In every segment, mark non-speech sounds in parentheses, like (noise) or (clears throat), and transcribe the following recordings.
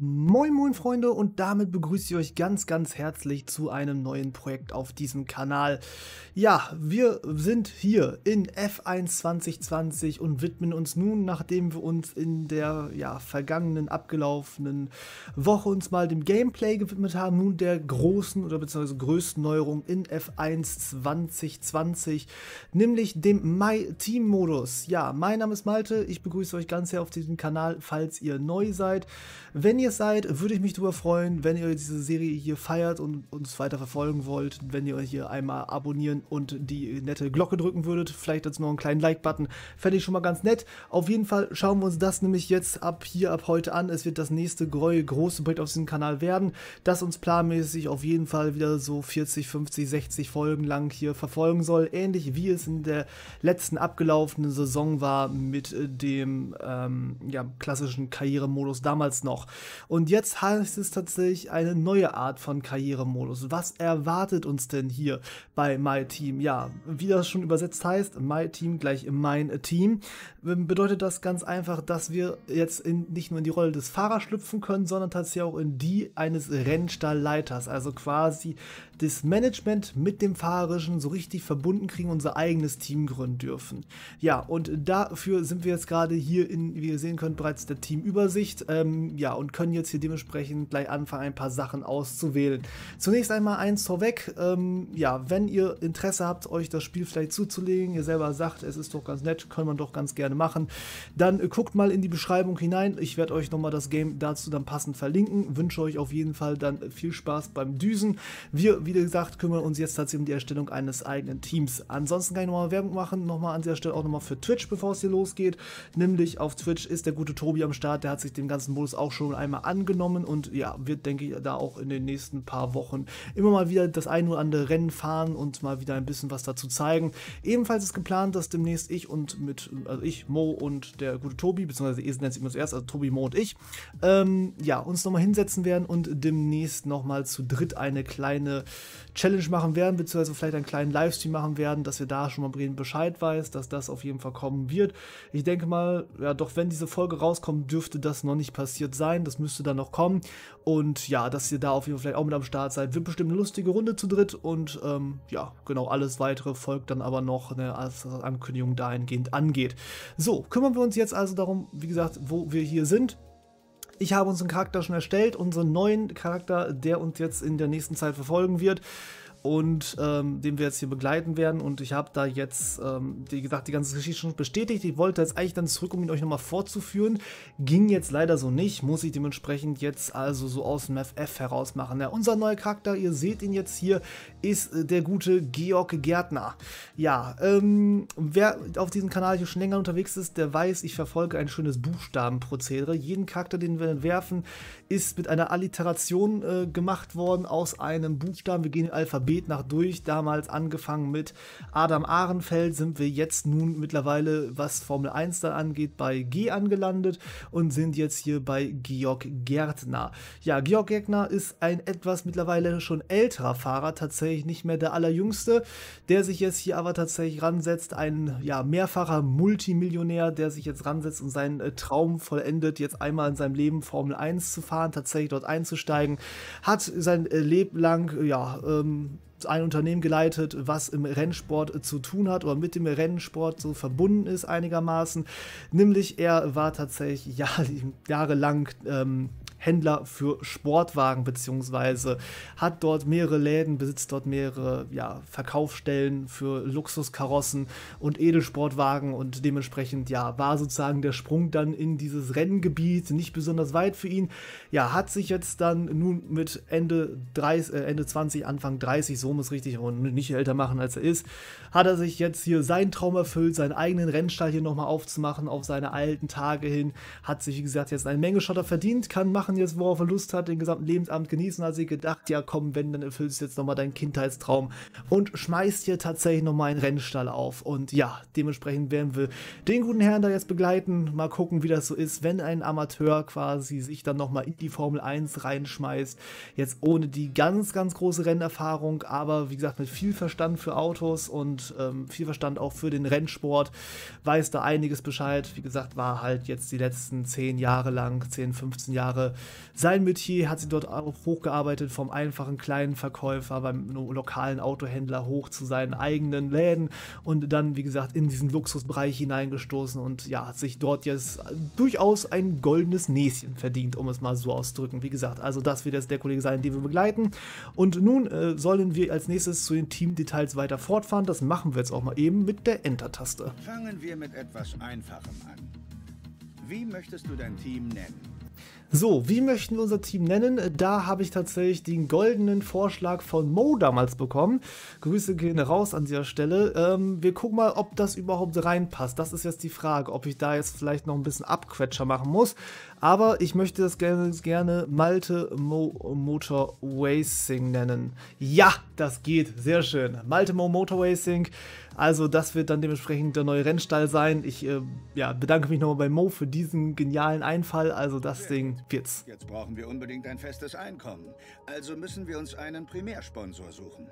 Moin moin Freunde und damit begrüße ich euch ganz ganz herzlich zu einem neuen Projekt auf diesem Kanal. Ja, wir sind hier in F1 2020 und widmen uns nun, nachdem wir uns in der ja, vergangenen abgelaufenen Woche uns mal dem Gameplay gewidmet haben, nun der großen oder beziehungsweise größten Neuerung in F1 2020, nämlich dem My Team Modus. Ja, mein Name ist Malte, ich begrüße euch ganz herzlich auf diesem Kanal, falls ihr neu seid. Wenn ihr Serie seid, würde ich mich darüber freuen, wenn ihr diese Serie hier feiert und uns weiter verfolgen wollt, wenn ihr euch hier einmal abonnieren und die nette Glocke drücken würdet. Vielleicht dazu noch einen kleinen Like-Button. Fände ich schon mal ganz nett. Auf jeden Fall schauen wir uns das nämlich jetzt ab hier, ab heute an. Es wird das nächste neue große Projekt auf diesem Kanal werden, das uns planmäßig auf jeden Fall wieder so 40, 50, 60 Folgen lang hier verfolgen soll. Ähnlich wie es in der letzten abgelaufenen Saison war mit dem ähm, ja, klassischen Karrieremodus damals noch. Und jetzt heißt es tatsächlich eine neue Art von Karrieremodus. Was erwartet uns denn hier bei My Team? Ja, wie das schon übersetzt heißt, My Team gleich mein Team, ähm, bedeutet das ganz einfach, dass wir jetzt in, nicht nur in die Rolle des Fahrers schlüpfen können, sondern tatsächlich auch in die eines Rennstallleiters. Also quasi das Management mit dem Fahrerischen so richtig verbunden kriegen, unser eigenes Team gründen dürfen. Ja, und dafür sind wir jetzt gerade hier in, wie ihr sehen könnt, bereits der Teamübersicht. Ähm, ja, und können jetzt hier dementsprechend gleich anfangen, ein paar Sachen auszuwählen. Zunächst einmal eins vorweg. Ähm, ja, wenn ihr Interesse habt, euch das Spiel vielleicht zuzulegen, ihr selber sagt, es ist doch ganz nett, kann man doch ganz gerne machen, dann äh, guckt mal in die Beschreibung hinein. Ich werde euch nochmal das Game dazu dann passend verlinken. Wünsche euch auf jeden Fall dann viel Spaß beim Düsen. Wir wie gesagt, kümmern uns jetzt tatsächlich um die Erstellung eines eigenen Teams. Ansonsten kann ich nochmal Werbung machen, nochmal an dieser Stelle auch nochmal für Twitch, bevor es hier losgeht. Nämlich auf Twitch ist der gute Tobi am Start, der hat sich dem ganzen Modus auch schon einmal angenommen und ja, wird, denke ich, da auch in den nächsten paar Wochen immer mal wieder das ein oder andere Rennen fahren und mal wieder ein bisschen was dazu zeigen. Ebenfalls ist geplant, dass demnächst ich und mit, also ich, Mo und der gute Tobi, beziehungsweise ihr nennt sich immer zuerst, also Tobi, Mo und ich, ähm, ja, uns nochmal hinsetzen werden und demnächst nochmal zu dritt eine kleine Challenge machen werden, beziehungsweise vielleicht einen kleinen Livestream machen werden, dass ihr da schon mal Bescheid weiß, dass das auf jeden Fall kommen wird. Ich denke mal, ja, doch wenn diese Folge rauskommt, dürfte das noch nicht passiert sein. Das müsste dann noch kommen. Und ja, dass ihr da auf jeden Fall vielleicht auch mit am Start seid. Wird bestimmt eine lustige Runde zu dritt. Und ähm, ja, genau, alles weitere folgt dann aber noch, ne, als Ankündigung dahingehend angeht. So, kümmern wir uns jetzt also darum, wie gesagt, wo wir hier sind. Ich habe unseren Charakter schon erstellt, unseren neuen Charakter, der uns jetzt in der nächsten Zeit verfolgen wird und ähm, den wir jetzt hier begleiten werden. Und ich habe da jetzt, ähm, wie gesagt, die ganze Geschichte schon bestätigt. Ich wollte jetzt eigentlich dann zurück, um ihn euch nochmal vorzuführen. Ging jetzt leider so nicht, muss ich dementsprechend jetzt also so aus dem FF heraus machen. Ja, unser neuer Charakter, ihr seht ihn jetzt hier, ist äh, der gute Georg Gärtner. Ja, ähm, wer auf diesem Kanal hier schon länger unterwegs ist, der weiß, ich verfolge ein schönes Buchstabenprozedere. Jeden Charakter, den wir entwerfen, ist mit einer Alliteration äh, gemacht worden aus einem Buchstaben. Wir gehen in Alphabet Alphabet nach durch, damals angefangen mit Adam Ahrenfeld, sind wir jetzt nun mittlerweile, was Formel 1 dann angeht, bei G angelandet und sind jetzt hier bei Georg Gärtner. Ja, Georg Gärtner ist ein etwas mittlerweile schon älterer Fahrer, tatsächlich nicht mehr der allerjüngste, der sich jetzt hier aber tatsächlich ransetzt, ein ja, mehrfacher Multimillionär, der sich jetzt ransetzt und seinen äh, Traum vollendet, jetzt einmal in seinem Leben Formel 1 zu fahren, tatsächlich dort einzusteigen, hat sein äh, Leben lang ja, ähm, ein Unternehmen geleitet, was im Rennsport äh, zu tun hat oder mit dem Rennsport so verbunden ist einigermaßen. Nämlich er war tatsächlich (laughs) jahrelang ähm, Händler für Sportwagen beziehungsweise hat dort mehrere Läden, besitzt dort mehrere ja, Verkaufsstellen für Luxuskarossen und Edelsportwagen und dementsprechend ja war sozusagen der Sprung dann in dieses Renngebiet nicht besonders weit für ihn. Ja, hat sich jetzt dann nun mit Ende 30, äh, Ende 20, Anfang 30, so muss richtig und nicht älter machen als er ist, hat er sich jetzt hier seinen Traum erfüllt, seinen eigenen Rennstall hier nochmal aufzumachen auf seine alten Tage hin, hat sich wie gesagt jetzt eine Menge Schotter verdient, kann machen machen jetzt, worauf er Lust hat, den gesamten Lebensabend genießen, hat sie gedacht, ja komm, wenn, dann erfüllst du jetzt nochmal deinen Kindheitstraum und schmeißt hier tatsächlich nochmal einen Rennstall auf. Und ja, dementsprechend werden wir den guten Herrn da jetzt begleiten, mal gucken, wie das so ist, wenn ein Amateur quasi sich dann nochmal in die Formel 1 reinschmeißt, jetzt ohne die ganz, ganz große Rennerfahrung, aber wie gesagt, mit viel Verstand für Autos und ähm, viel Verstand auch für den Rennsport, weiß da einiges Bescheid. Wie gesagt, war halt jetzt die letzten 10 Jahre lang, 10, 15 Jahre sein Metier hat sie dort auch hochgearbeitet, vom einfachen kleinen Verkäufer beim lokalen Autohändler hoch zu seinen eigenen Läden und dann, wie gesagt, in diesen Luxusbereich hineingestoßen und ja, hat sich dort jetzt durchaus ein goldenes Näschen verdient, um es mal so auszudrücken. Wie gesagt, also das wird jetzt der Kollege sein, den wir begleiten. Und nun äh, sollen wir als nächstes zu den Teamdetails weiter fortfahren. Das machen wir jetzt auch mal eben mit der Enter-Taste. Fangen wir mit etwas Einfachem an. Wie möchtest du dein Team nennen? So, wie möchten wir unser Team nennen? Da habe ich tatsächlich den goldenen Vorschlag von Mo damals bekommen. Grüße gehen raus an dieser Stelle. Ähm, wir gucken mal, ob das überhaupt reinpasst. Das ist jetzt die Frage, ob ich da jetzt vielleicht noch ein bisschen Abquetscher machen muss. Aber ich möchte das gerne, gerne Malte Mo Motor Racing nennen. Ja, das geht. Sehr schön. Malte Mo Motor Racing. Also das wird dann dementsprechend der neue Rennstall sein. Ich äh, ja, bedanke mich nochmal bei Mo für diesen genialen Einfall. Also das ja. Ding wird's. Jetzt brauchen wir unbedingt ein festes Einkommen. Also müssen wir uns einen Primärsponsor suchen.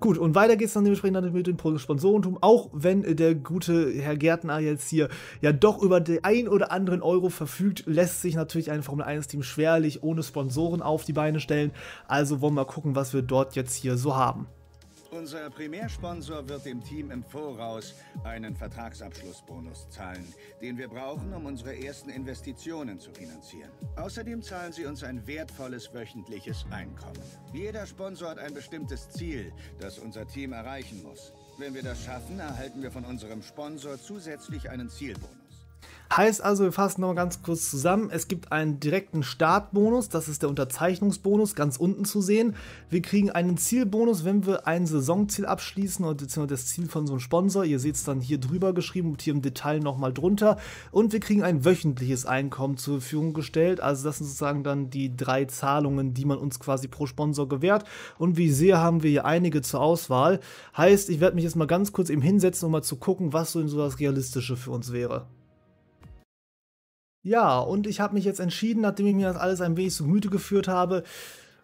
Gut, und weiter geht's dann dementsprechend mit dem Sponsorentum, auch wenn äh, der gute Herr Gärtner jetzt hier ja doch über den ein oder anderen Euro verfügt, lässt sich natürlich ein Formel-1-Team schwerlich ohne Sponsoren auf die Beine stellen. Also wollen wir mal gucken, was wir dort jetzt hier so haben. Unser Primärsponsor wird dem Team im Voraus einen Vertragsabschlussbonus zahlen, den wir brauchen, um unsere ersten Investitionen zu finanzieren. Außerdem zahlen sie uns ein wertvolles wöchentliches Einkommen. Jeder Sponsor hat ein bestimmtes Ziel, das unser Team erreichen muss. Wenn wir das schaffen, erhalten wir von unserem Sponsor zusätzlich einen Zielbonus. Heißt also, wir fassen nochmal ganz kurz zusammen. Es gibt einen direkten Startbonus, das ist der Unterzeichnungsbonus, ganz unten zu sehen. Wir kriegen einen Zielbonus, wenn wir ein Saisonziel abschließen beziehungsweise das Ziel von so einem Sponsor. Ihr seht es dann hier drüber geschrieben und hier im Detail nochmal drunter. Und wir kriegen ein wöchentliches Einkommen zur Verfügung gestellt. Also das sind sozusagen dann die drei Zahlungen, die man uns quasi pro Sponsor gewährt. Und wie ich sehe, haben wir hier einige zur Auswahl. Heißt, ich werde mich jetzt mal ganz kurz eben hinsetzen, um mal zu gucken, was so das Realistische für uns wäre. Ja, und ich habe mich jetzt entschieden, nachdem ich mir das alles ein wenig zu Gemüte geführt habe,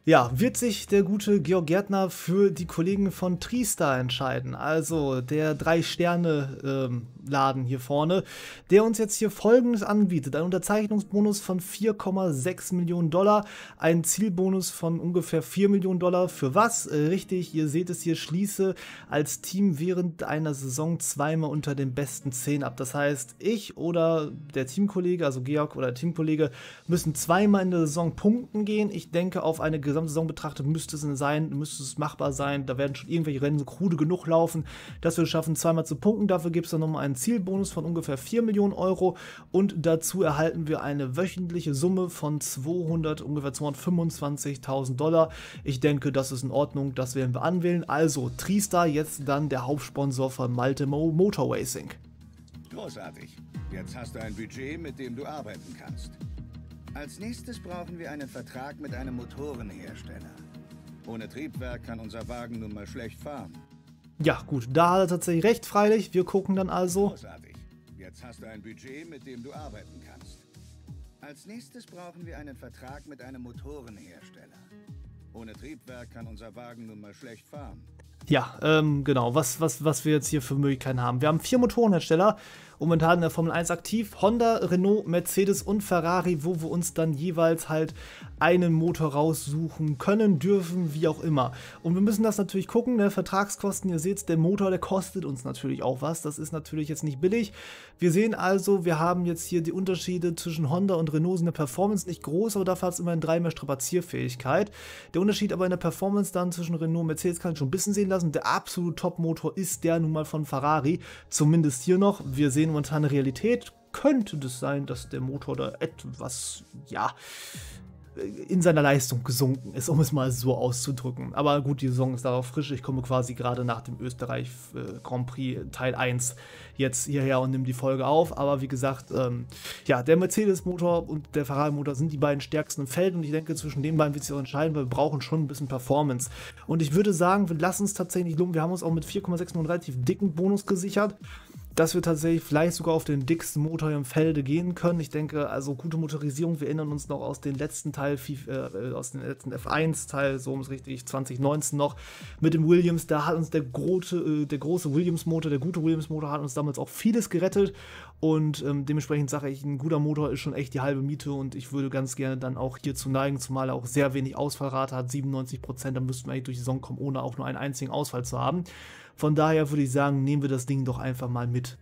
ja, wird sich der gute Georg Gärtner für die Kollegen von Triestar entscheiden, also der Drei-Sterne-Laden ähm, hier vorne, der uns jetzt hier folgendes anbietet: Ein Unterzeichnungsbonus von 4,6 Millionen Dollar, ein Zielbonus von ungefähr 4 Millionen Dollar. Für was? Äh, richtig, ihr seht es hier, schließe als Team während einer Saison zweimal unter den besten 10 ab. Das heißt, ich oder der Teamkollege, also Georg oder der Teamkollege, müssen zweimal in der Saison punkten gehen. Ich denke auf eine Gesamt gesamte Saison betrachtet, müsste es sein, müsste es machbar sein. Da werden schon irgendwelche Rennen so krude genug laufen, dass wir es schaffen, zweimal zu punkten. Dafür gibt es dann nochmal einen Zielbonus von ungefähr 4 Millionen Euro und dazu erhalten wir eine wöchentliche Summe von 200, ungefähr 225.000 Dollar. Ich denke, das ist in Ordnung, das werden wir anwählen. Also Tristar jetzt dann der Hauptsponsor von Maltemo Motor Racing. Großartig. Jetzt hast du ein Budget, mit dem du arbeiten kannst. Als nächstes brauchen wir einen Vertrag mit einem Motorenhersteller. Ohne Triebwerk kann unser Wagen nun mal schlecht fahren. Ja, gut, da hat er tatsächlich recht, freilich. Wir gucken dann also. Großartig. Jetzt hast du ein Budget, mit dem du arbeiten kannst. Als nächstes brauchen wir einen Vertrag mit einem Motorenhersteller. Ohne Triebwerk kann unser Wagen nun mal schlecht fahren. Ja, ähm, genau. Was, was, was wir jetzt hier für Möglichkeiten haben. Wir haben vier Motorenhersteller momentan in der Formel 1 aktiv. Honda, Renault, Mercedes und Ferrari, wo wir uns dann jeweils halt einen Motor raussuchen können, dürfen, wie auch immer. Und wir müssen das natürlich gucken, ne? Vertragskosten, ihr seht, der Motor, der kostet uns natürlich auch was. Das ist natürlich jetzt nicht billig. Wir sehen also, wir haben jetzt hier die Unterschiede zwischen Honda und Renault in der Performance nicht groß, aber dafür hat es immerhin drei mehr Strapazierfähigkeit. Der Unterschied aber in der Performance dann zwischen Renault und Mercedes kann ich schon ein bisschen sehen lassen. Der absolute Top-Motor ist der nun mal von Ferrari, zumindest hier noch. Wir sehen sehen momentane Realität könnte das sein, dass der Motor da etwas, ja, in seiner Leistung gesunken ist, um es mal so auszudrücken. Aber gut, die Saison ist darauf frisch. Ich komme quasi gerade nach dem Österreich äh, Grand Prix Teil 1 jetzt hierher und nehme die Folge auf. Aber wie gesagt, ähm, ja, der Mercedes-Motor und der Ferrari-Motor sind die beiden stärksten im Feld und ich denke, zwischen den beiden wird sich auch entscheiden, weil wir brauchen schon ein bisschen Performance. Und ich würde sagen, wir lassen es tatsächlich lohnen. Wir haben uns auch mit 4,6 einen relativ dicken Bonus gesichert dass wir tatsächlich vielleicht sogar auf den dicksten Motor im Felde gehen können. Ich denke, also gute Motorisierung, wir erinnern uns noch aus dem letzten Teil, äh, äh, aus dem letzten F1-Teil, so um es richtig, 2019 noch, mit dem Williams, da hat uns der, große, äh, der große Williams-Motor, der gute Williams-Motor hat uns damals auch vieles gerettet und ähm, dementsprechend sage ich, ein guter Motor ist schon echt die halbe Miete und ich würde ganz gerne dann auch hierzu neigen, zumal er auch sehr wenig Ausfallrate hat, 97%, da müssten wir eigentlich durch die Saison kommen, ohne auch nur einen einzigen Ausfall zu haben. Von daher würde ich sagen, nehmen wir das Ding doch einfach mal mit.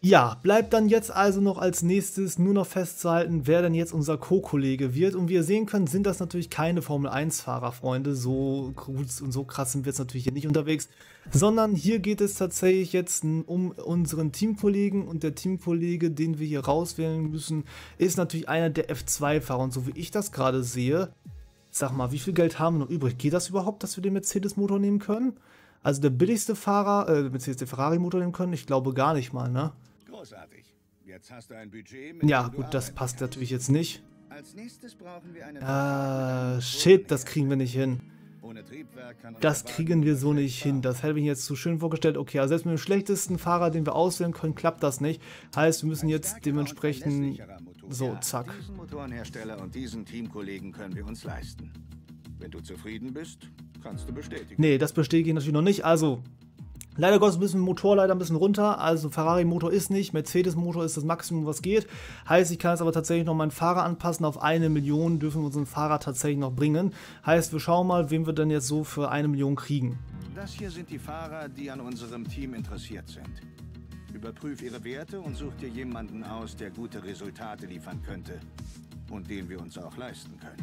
Ja, bleibt dann jetzt also noch als nächstes nur noch festzuhalten, wer denn jetzt unser Co-Kollege wird. Und wie ihr sehen könnt, sind das natürlich keine Formel-1-Fahrer, Freunde. So gut und so krass sind wir jetzt natürlich hier nicht unterwegs. Sondern hier geht es tatsächlich jetzt um unseren Teamkollegen. Und der Teamkollege, den wir hier rauswählen müssen, ist natürlich einer der F2-Fahrer. Und so wie ich das gerade sehe, sag mal, wie viel Geld haben wir noch übrig? Geht das überhaupt, dass wir den Mercedes-Motor nehmen können? Also der billigste Fahrer, äh, beziehungsweise den Ferrari-Motor nehmen können? Ich glaube gar nicht mal, ne? Großartig. Jetzt hast du ein Budget, ja, gut, das passt kannst. natürlich jetzt nicht. Als nächstes brauchen wir eine ah, shit, das kriegen wir nicht hin. Das kriegen wir so nicht hin. Das hätte ich mir jetzt zu schön vorgestellt. Okay, also selbst mit dem schlechtesten Fahrer, den wir auswählen können, klappt das nicht. Heißt, wir müssen jetzt dementsprechend... So, zack. Diesen Motorenhersteller und diesen Teamkollegen können wir uns leisten. Wenn du zufrieden bist, kannst du bestätigen. Nee, das bestätige ich natürlich noch nicht. Also, leider Gottes ein bisschen Motor leider ein bisschen runter. Also, Ferrari-Motor ist nicht, Mercedes-Motor ist das Maximum, was geht. Heißt, ich kann jetzt aber tatsächlich noch meinen Fahrer anpassen. Auf eine Million dürfen wir unseren Fahrer tatsächlich noch bringen. Heißt, wir schauen mal, wen wir denn jetzt so für eine Million kriegen. Das hier sind die Fahrer, die an unserem Team interessiert sind. Überprüf ihre Werte und such dir jemanden aus, der gute Resultate liefern könnte und den wir uns auch leisten können.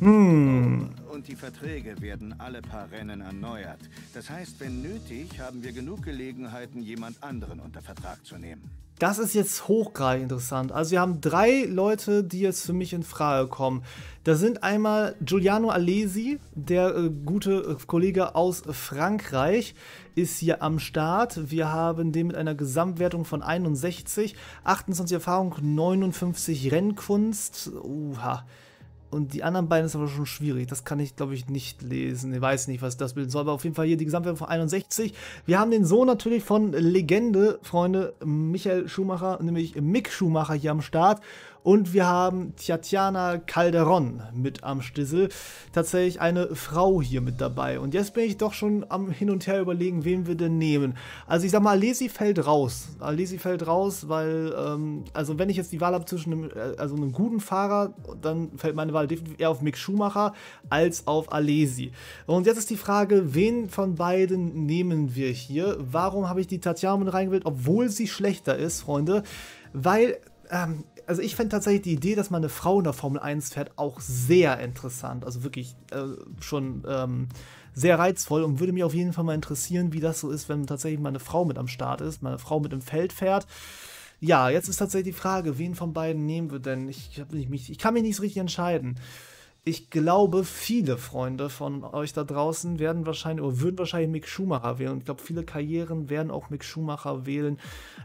Hm. Und die Verträge werden alle paar Rennen erneuert. Das heißt, wenn nötig, haben wir genug Gelegenheiten, jemand anderen unter Vertrag zu nehmen. Das ist jetzt hochgradig interessant. Also wir haben drei Leute, die jetzt für mich in Frage kommen. Da sind einmal Giuliano Alesi, der äh, gute äh, Kollege aus Frankreich, ist hier am Start. Wir haben den mit einer Gesamtwertung von 61, 28 Erfahrung, 59 Rennkunst. Uha. Uh und die anderen beiden ist aber schon schwierig. Das kann ich, glaube ich, nicht lesen. Ich weiß nicht, was das bilden soll. Aber auf jeden Fall hier die Gesamtwertung von 61. Wir haben den Sohn natürlich von Legende, Freunde, Michael Schumacher, nämlich Mick Schumacher hier am Start. Und wir haben Tatjana Calderon mit am Stissel. Tatsächlich eine Frau hier mit dabei. Und jetzt bin ich doch schon am Hin und Her überlegen, wen wir denn nehmen. Also ich sag mal, Alesi fällt raus. Alesi fällt raus, weil, ähm, also wenn ich jetzt die Wahl habe zwischen einem, äh, also einem guten Fahrer, dann fällt meine Wahl definitiv eher auf Mick Schumacher als auf Alesi. Und jetzt ist die Frage, wen von beiden nehmen wir hier? Warum habe ich die Tatjana mit reingewählt, obwohl sie schlechter ist, Freunde? Weil ähm, also ich fände tatsächlich die Idee, dass man eine Frau in der Formel 1 fährt, auch sehr interessant. Also wirklich äh, schon ähm, sehr reizvoll und würde mich auf jeden Fall mal interessieren, wie das so ist, wenn tatsächlich mal eine Frau mit am Start ist, mal eine Frau mit im Feld fährt. Ja, jetzt ist tatsächlich die Frage, wen von beiden nehmen wir denn? Ich, ich, mich, ich kann mich nicht so richtig entscheiden ich glaube, viele Freunde von euch da draußen werden wahrscheinlich oder würden wahrscheinlich Mick Schumacher wählen. Und ich glaube, viele Karrieren werden auch Mick Schumacher wählen.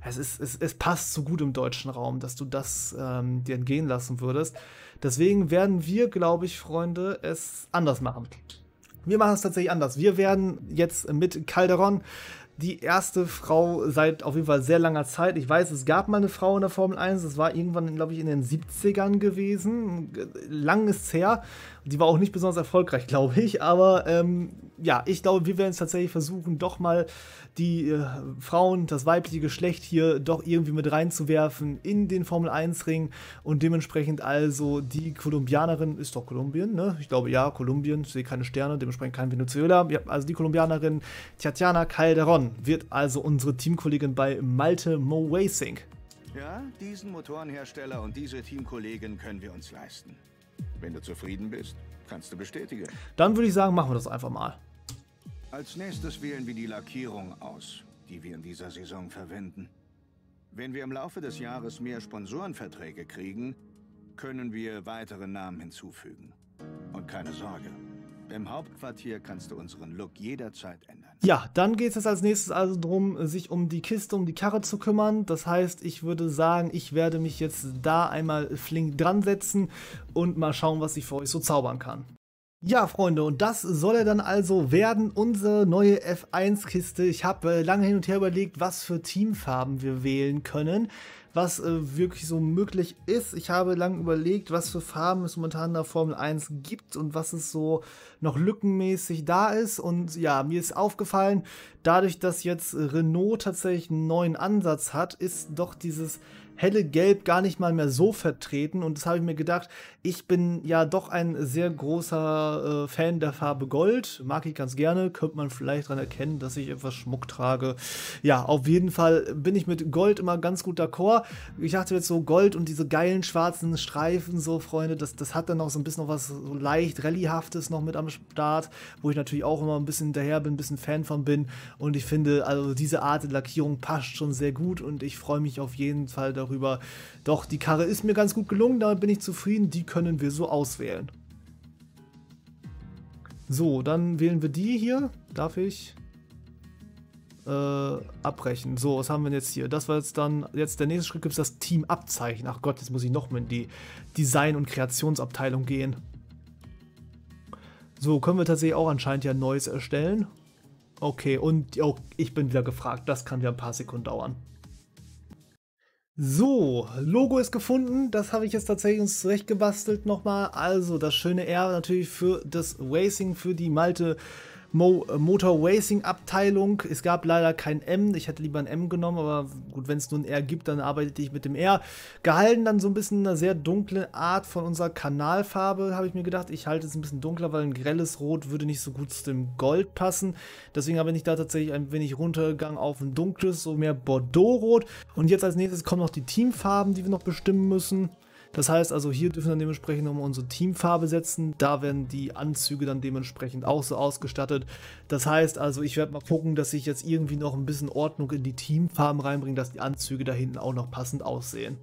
Es, ist, es, es passt so gut im deutschen Raum, dass du das ähm, dir entgehen lassen würdest. Deswegen werden wir, glaube ich, Freunde, es anders machen. Wir machen es tatsächlich anders. Wir werden jetzt mit Calderon die erste Frau seit auf jeden Fall sehr langer Zeit. Ich weiß, es gab mal eine Frau in der Formel 1, das war irgendwann, glaube ich, in den 70ern gewesen. Lang ist es her. Die war auch nicht besonders erfolgreich, (laughs) glaube ich, aber ähm, ja, ich glaube, wir werden es tatsächlich versuchen, doch mal die äh, Frauen, das weibliche Geschlecht hier doch irgendwie mit reinzuwerfen in den Formel 1-Ring und dementsprechend also die Kolumbianerin, ist doch Kolumbien, ne? Ich glaube ja, Kolumbien, ich sehe keine Sterne, dementsprechend kein Venezuela. Ja, also die Kolumbianerin Tatjana Calderon wird also unsere Teamkollegin bei Malte Mo Racing. Ja, diesen Motorenhersteller und diese Teamkollegin können wir uns leisten. Wenn du zufrieden bist, kannst du bestätigen. Dann würde ich sagen, machen wir das einfach mal. Als nächstes wählen wir die Lackierung aus, die wir in dieser Saison verwenden. Wenn wir im Laufe des Jahres mehr Sponsorenverträge kriegen, können wir weitere Namen hinzufügen. Und keine Sorge, im Hauptquartier kannst du unseren Look jederzeit ändern. Ja, dann geht es jetzt als nächstes also darum, sich um die Kiste, um die Karre zu kümmern. Das heißt, ich würde sagen, ich werde mich jetzt da einmal flink dran setzen und mal schauen, was ich für euch so zaubern kann. Ja, Freunde, und das soll er dann also werden, unsere neue F1-Kiste. Ich habe äh, lange hin und her überlegt, was für Teamfarben wir wählen können, was äh, wirklich so möglich ist. Ich habe lange überlegt, was für Farben es momentan in der Formel 1 gibt und was es so noch lückenmäßig da ist. Und ja, mir ist aufgefallen, dadurch, dass jetzt Renault tatsächlich einen neuen Ansatz hat, ist doch dieses helle Gelb gar nicht mal mehr so vertreten. Und das habe ich mir gedacht, ich bin ja doch ein sehr großer äh, Fan der Farbe Gold. Mag ich ganz gerne. Könnte man vielleicht daran erkennen, dass ich etwas Schmuck trage. Ja, auf jeden Fall bin ich mit Gold immer ganz gut d'accord. Ich dachte jetzt so, Gold und diese geilen schwarzen Streifen, so, Freunde, das, das hat dann noch so ein bisschen noch was so leicht Rallyhaftes noch mit am Start, wo ich natürlich auch immer ein bisschen hinterher bin, ein bisschen Fan von bin. Und ich finde, also diese Art der Lackierung passt schon sehr gut und ich freue mich auf jeden Fall darauf darüber. Doch die Karre ist mir ganz gut gelungen, damit bin ich zufrieden, die können wir so auswählen. So, dann wählen wir die hier. Darf ich? Äh, abbrechen. So, was haben wir jetzt hier? Das war jetzt dann, jetzt der nächste Schritt gibt es das Team-Abzeichen. Ach Gott, jetzt muss ich nochmal in die Design- und Kreationsabteilung gehen. So, können wir tatsächlich auch anscheinend ja Neues erstellen. Okay, und oh, ich bin wieder gefragt. Das kann ja ein paar Sekunden dauern. So, Logo ist gefunden. Das habe ich jetzt tatsächlich uns zurechtgebastelt nochmal. Also das schöne R natürlich für das Racing, für die Malte Mo äh, Motor Racing Abteilung. Es gab leider kein M. Ich hätte lieber ein M genommen, aber gut, wenn es nur ein R gibt, dann arbeite ich mit dem R. Gehalten dann so ein bisschen eine sehr dunkle Art von unserer Kanalfarbe, habe ich mir gedacht. Ich halte es ein bisschen dunkler, weil ein grelles Rot würde nicht so gut zu dem Gold passen. Deswegen habe ich da tatsächlich ein wenig runtergegangen auf ein dunkles, so mehr Bordeaux-Rot. Und jetzt als nächstes kommen noch die Teamfarben, die wir noch bestimmen müssen. Das heißt also, hier dürfen wir dann dementsprechend nochmal unsere Teamfarbe setzen. Da werden die Anzüge dann dementsprechend auch so ausgestattet. Das heißt also, ich werde mal gucken, dass ich jetzt irgendwie noch ein bisschen Ordnung in die Teamfarben reinbringe, dass die Anzüge da hinten auch noch passend aussehen.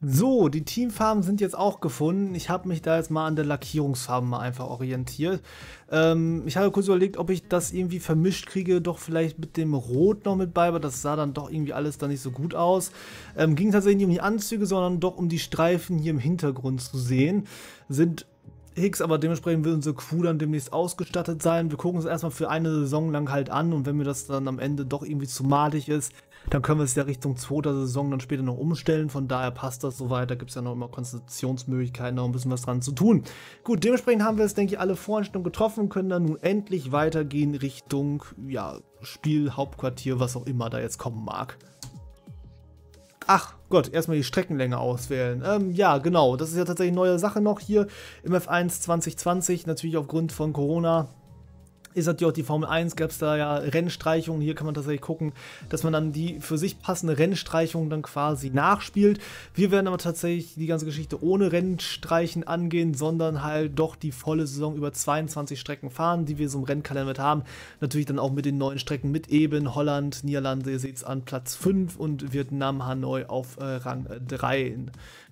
So, die Teamfarben sind jetzt auch gefunden. Ich habe mich da jetzt mal an der Lackierungsfarben mal einfach orientiert. Ähm, ich habe kurz überlegt, ob ich das irgendwie vermischt kriege, doch vielleicht mit dem Rot noch mit bei, aber das sah dann doch irgendwie alles dann nicht so gut aus. Ähm, ging tatsächlich nicht um die Anzüge, sondern doch um die Streifen hier im Hintergrund zu sehen. Sind Hicks, aber dementsprechend wird unsere Crew dann demnächst ausgestattet sein. Wir gucken es erstmal für eine Saison lang halt an und wenn mir das dann am Ende doch irgendwie zu madig ist, dann können wir es ja Richtung zweiter Saison dann später noch umstellen. Von daher passt das soweit. Da gibt es ja noch immer Konstitutionsmöglichkeiten, noch ein bisschen was dran zu tun. Gut, dementsprechend haben wir es, denke ich, alle Voranstellungen getroffen, und können dann nun endlich weitergehen Richtung, ja, Spiel, Hauptquartier, was auch immer da jetzt kommen mag. Ach Gott, erstmal die Streckenlänge auswählen. Ähm, ja, genau, das ist ja tatsächlich eine neue Sache noch hier im F1 2020. Natürlich aufgrund von Corona ist das ja auch die Formel 1, gab es da ja Rennstreichungen, hier kann man tatsächlich gucken, dass man dann die für sich passende Rennstreichung dann quasi nachspielt. Wir werden aber tatsächlich die ganze Geschichte ohne Rennstreichen angehen, sondern halt doch die volle Saison über 22 Strecken fahren, die wir so im Rennkalender mit haben. Natürlich dann auch mit den neuen Strecken mit eben Holland, Niederlande, ihr seht es an Platz 5 und Vietnam, Hanoi auf äh, Rang 3,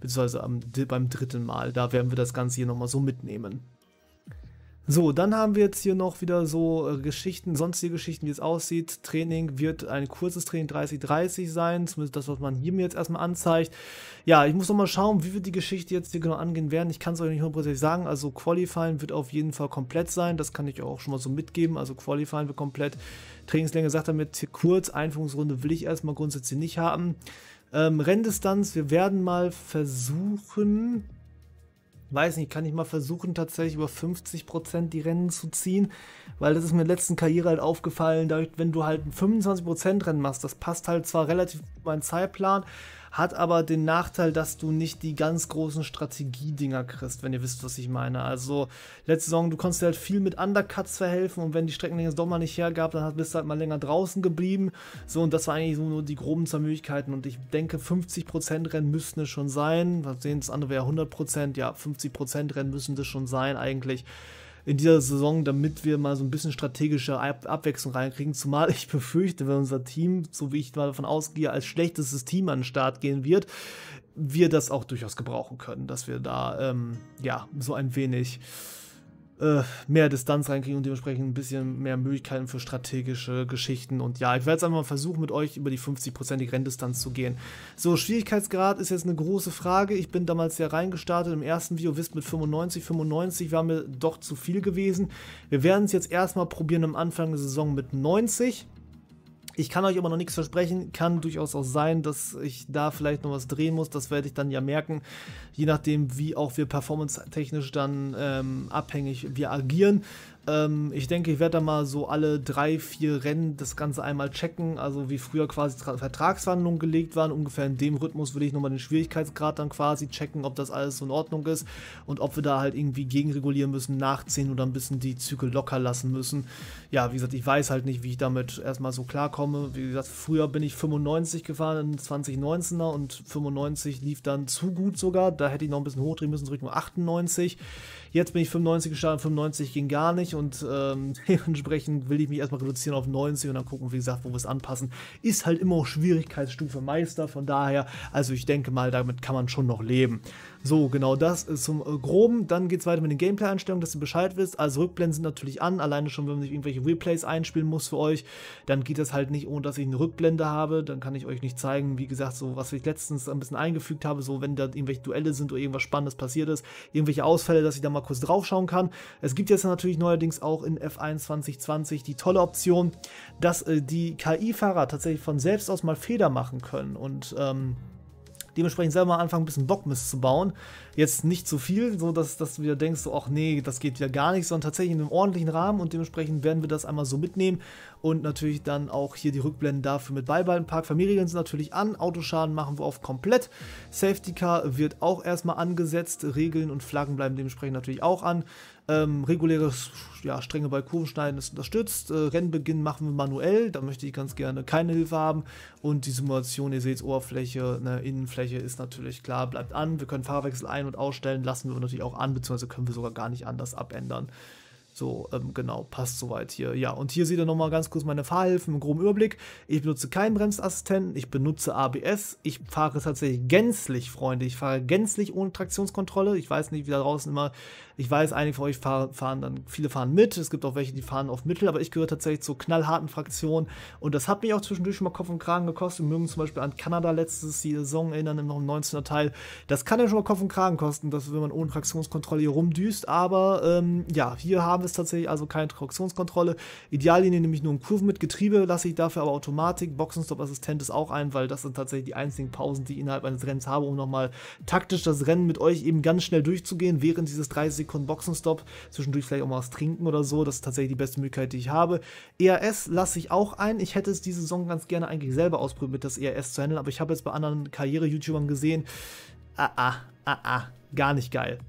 beziehungsweise am, beim dritten Mal. Da werden wir das Ganze hier nochmal so mitnehmen. So, dann haben wir jetzt hier noch wieder so äh, Geschichten, sonstige Geschichten, wie es aussieht. Training wird ein kurzes Training 30-30 sein, zumindest das, was man hier mir jetzt erstmal anzeigt. Ja, ich muss nochmal schauen, wie wir die Geschichte jetzt hier genau angehen werden. Ich kann es euch nicht hundertprozentig sagen, also Qualifying wird auf jeden Fall komplett sein, das kann ich auch schon mal so mitgeben, also Qualifying wird komplett. Trainingslänge sagt damit kurz, Einführungsrunde will ich erstmal grundsätzlich nicht haben. Ähm, Renndistanz, wir werden mal versuchen, weiß nicht, kann ich mal versuchen, tatsächlich über 50% die Rennen zu ziehen, weil das ist mir in der letzten Karriere halt aufgefallen, dadurch, wenn du halt ein 25% Rennen machst, das passt halt zwar relativ in meinen Zeitplan, hat aber den Nachteil, dass du nicht die ganz großen Strategiedinger kriegst, wenn ihr wisst, was ich meine. Also, letzte Saison, du konntest dir halt viel mit Undercuts verhelfen und wenn die Streckenlänge es doch mal nicht hergab, dann bist du halt mal länger draußen geblieben. So, und das war eigentlich so nur die groben zwei Möglichkeiten. Und ich denke, 50% Rennen müssten es schon sein. Was sehen, das andere wäre 100%. Ja, 50% Rennen müssen das schon sein, eigentlich in dieser Saison, damit wir mal so ein bisschen strategische Ab Abwechslung reinkriegen. Zumal ich befürchte, wenn unser Team, so wie ich mal davon ausgehe, als schlechtestes Team an den Start gehen wird, wir das auch durchaus gebrauchen können, dass wir da ähm, ja so ein wenig äh, mehr Distanz reinkriegen und dementsprechend ein bisschen mehr Möglichkeiten für strategische Geschichten. Und ja, ich werde jetzt einfach mal versuchen, mit euch über die 50%ige Renndistanz zu gehen. So, Schwierigkeitsgrad ist jetzt eine große Frage. Ich bin damals ja reingestartet im ersten Video, wisst mit 95, 95 war mir doch zu viel gewesen. Wir werden es jetzt erstmal probieren am Anfang der Saison mit 90. Ich kann euch aber noch nichts versprechen. Kann durchaus auch sein, dass ich da vielleicht noch was drehen muss. Das werde ich dann ja merken, je nachdem, wie auch wir performance-technisch dann ähm, abhängig wir agieren. Ähm, ich denke, ich werde da mal so alle drei, vier Rennen das Ganze einmal checken. Also wie früher quasi Tra Vertragsverhandlungen gelegt waren. Ungefähr in dem Rhythmus würde ich nochmal den Schwierigkeitsgrad dann quasi checken, ob das alles so in Ordnung ist und ob wir da halt irgendwie gegenregulieren müssen, nachziehen oder ein bisschen die Züge locker lassen müssen. Ja, wie gesagt, ich weiß halt nicht, wie ich damit erstmal so klarkomme. Wie gesagt, früher bin ich 95 gefahren, in 2019er und 95 lief dann zu gut sogar. Da hätte ich noch ein bisschen hochdrehen müssen, zurück Richtung 98. Jetzt bin ich 95 gestartet, 95 ging gar nicht und ähm, (laughs) dementsprechend will ich mich erstmal reduzieren auf 90 und dann gucken, wie gesagt, wo wir es anpassen. Ist halt immer auch Schwierigkeitsstufe Meister, von daher, also ich denke mal, damit kann man schon noch leben. So, genau, das ist zum äh, Groben. Dann geht es weiter mit den Gameplay-Einstellungen, dass du Bescheid wisst. Also Rückblenden sind natürlich an, alleine schon, wenn man sich irgendwelche Replays einspielen muss für euch, dann geht das halt nicht, ohne dass ich eine Rückblende habe. Dann kann ich euch nicht zeigen, wie gesagt, so was ich letztens ein bisschen eingefügt habe, so wenn da irgendwelche Duelle sind oder irgendwas Spannendes passiert ist, irgendwelche Ausfälle, dass ich da mal kurz draufschauen kann. Es gibt jetzt natürlich neuerdings auch in F1 2020 die tolle Option, dass äh, die KI-Fahrer tatsächlich von selbst aus mal Feder machen können und ähm, Dementsprechend selber mal anfangen, ein bisschen Bockmist zu bauen. Jetzt nicht zu viel, so dass, dass du wieder denkst, so, ach nee, das geht ja gar nicht, sondern tatsächlich in einem ordentlichen Rahmen und dementsprechend werden wir das einmal so mitnehmen und natürlich dann auch hier die Rückblenden dafür mit beibehalten. Park Familien sind natürlich an, Autoschaden machen wir auf komplett. Safety Car wird auch erstmal angesetzt, Regeln und Flaggen bleiben dementsprechend natürlich auch an. Ähm, reguläre ja, Stränge bei Kurvenschneiden ist unterstützt. Äh, Rennbeginn machen wir manuell, da möchte ich ganz gerne keine Hilfe haben. Und die Simulation, ihr seht, Oberfläche, ne, Innenfläche ist natürlich klar, bleibt an. Wir können Fahrwechsel ein- und ausstellen, lassen wir natürlich auch an, beziehungsweise können wir sogar gar nicht anders abändern. So, ähm, genau, passt soweit hier. Ja, und hier seht ihr nochmal ganz kurz meine Fahrhilfen, im groben Überblick. Ich benutze keinen Bremsassistenten, ich benutze ABS. Ich fahre tatsächlich gänzlich, Freunde, ich fahre gänzlich ohne Traktionskontrolle. Ich weiß nicht, wie da draußen immer ich weiß, einige von euch fahren, fahren dann, viele fahren mit, es gibt auch welche, die fahren auf Mittel, aber ich gehöre tatsächlich zur knallharten Fraktion und das hat mich auch zwischendurch schon mal Kopf und Kragen gekostet. Wir mögen zum Beispiel an Kanada letztes die Saison erinnern, noch im 19er Teil. Das kann ja schon mal Kopf und Kragen kosten, dass wenn man ohne Traktionskontrolle hier rumdüst, aber ähm, ja, hier haben wir es tatsächlich also keine Traktionskontrolle. Ideallinie nämlich nur ein Kurven mit Getriebe, lasse ich dafür aber Automatik, Boxenstopp-Assistent ist auch ein, weil das sind tatsächlich die einzigen Pausen, die ich innerhalb eines Rennens habe, um nochmal taktisch das Rennen mit euch eben ganz schnell durchzugehen, während dieses 30 Sekunden Boxenstopp, zwischendurch vielleicht auch mal was trinken oder so. Das ist tatsächlich die beste Möglichkeit, die ich habe. ERS lasse ich auch ein. Ich hätte es diese Saison ganz gerne eigentlich selber ausprobiert, mit das ERS zu handeln, aber ich habe jetzt bei anderen Karriere-YouTubern gesehen, ah, ah, ah, ah, gar nicht geil.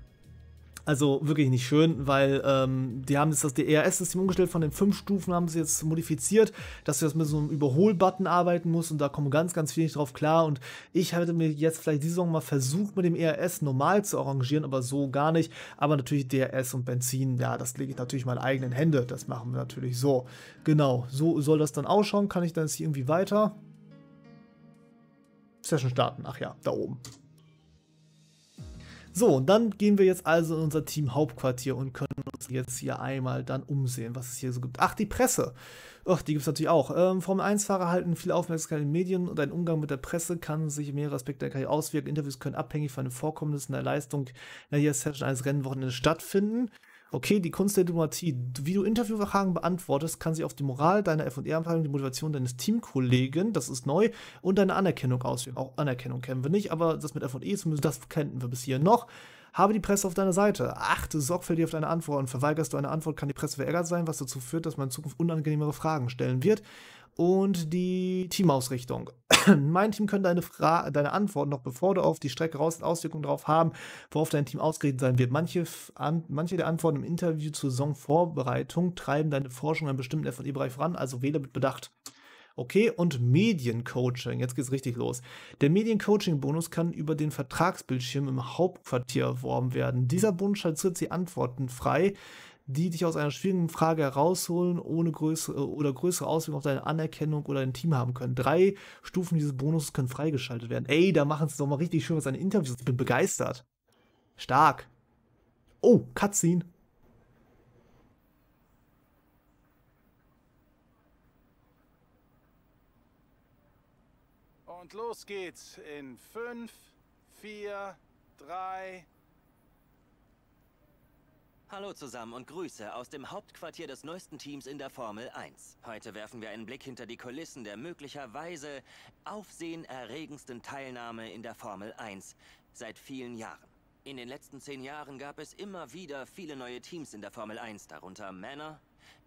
Also wirklich nicht schön, weil ähm, die haben jetzt das DRS-System e umgestellt, von den fünf Stufen haben sie jetzt modifiziert, dass du das mit so einem Überholbutton arbeiten musst und da kommen ganz, ganz viele nicht drauf klar. Und ich hätte mir jetzt vielleicht diese Saison mal versucht, mit dem ERS normal zu arrangieren, aber so gar nicht. Aber natürlich DRS e und Benzin, ja, das lege ich natürlich meine eigenen Hände. Das machen wir natürlich so. Genau, so soll das dann ausschauen. Kann ich dann jetzt hier irgendwie weiter? Session starten, ach ja, da oben. So, und dann gehen wir jetzt also in unser Team Hauptquartier und können uns jetzt hier einmal dann umsehen, was es hier so gibt. Ach, die Presse. Ach, die gibt es natürlich auch. Ähm, Formel-1-Fahrer halten viel Aufmerksamkeit in den Medien und ein Umgang mit der Presse kann sich mehrere Aspekte der Karriere auswirken. Interviews können abhängig von den Vorkommnissen der Leistung in der Session eines Rennwochenendes stattfinden. Okay, die Kunst der Diplomatie. Wie du Interviewfragen beantwortest, kann sich auf die Moral deiner e F&R-Abteilung, die Motivation deines Teamkollegen, das ist neu, und deine Anerkennung auswirken. Auch Anerkennung kennen wir nicht, aber das mit F&E zumindest, das kannten wir bis hier noch. Habe die Presse auf deiner Seite. Achte sorgfältig auf deine Antwort und verweigerst du eine Antwort, kann die Presse verärgert sein, was dazu führt, dass man in Zukunft unangenehmere Fragen stellen wird und die Teamausrichtung. (clears throat) mein Team könnte deine, Fra deine Antwort noch bevor du auf die Strecke raus Auswirkungen darauf haben, worauf dein Team ausgerichtet sein wird. Manche, an, manche der Antworten im Interview zur Saisonvorbereitung treiben deine Forschung an bestimmten FE-Bereich voran, also wähle mit Bedacht. Okay, und Mediencoaching. Jetzt geht es richtig los. Der Mediencoaching-Bonus kann über den Vertragsbildschirm im Hauptquartier erworben werden. Dieser Bonus schaltet die Antworten frei, die dich aus einer schwierigen Frage herausholen, ohne größere oder größere Auswirkungen auf deine Anerkennung oder dein Team haben können. Drei Stufen dieses Bonus können freigeschaltet werden. Ey, da machen sie doch mal richtig schön was an Interviews. Ich bin begeistert. Stark. Oh, Cutscene. Und los geht's in 5, 4, 3, Hallo zusammen und Grüße aus dem Hauptquartier des neuesten Teams in der Formel 1. Heute werfen wir einen Blick hinter die Kulissen der möglicherweise aufsehenerregendsten Teilnahme in der Formel 1 seit vielen Jahren. In den letzten zehn Jahren gab es immer wieder viele neue Teams in der Formel 1, darunter Manor,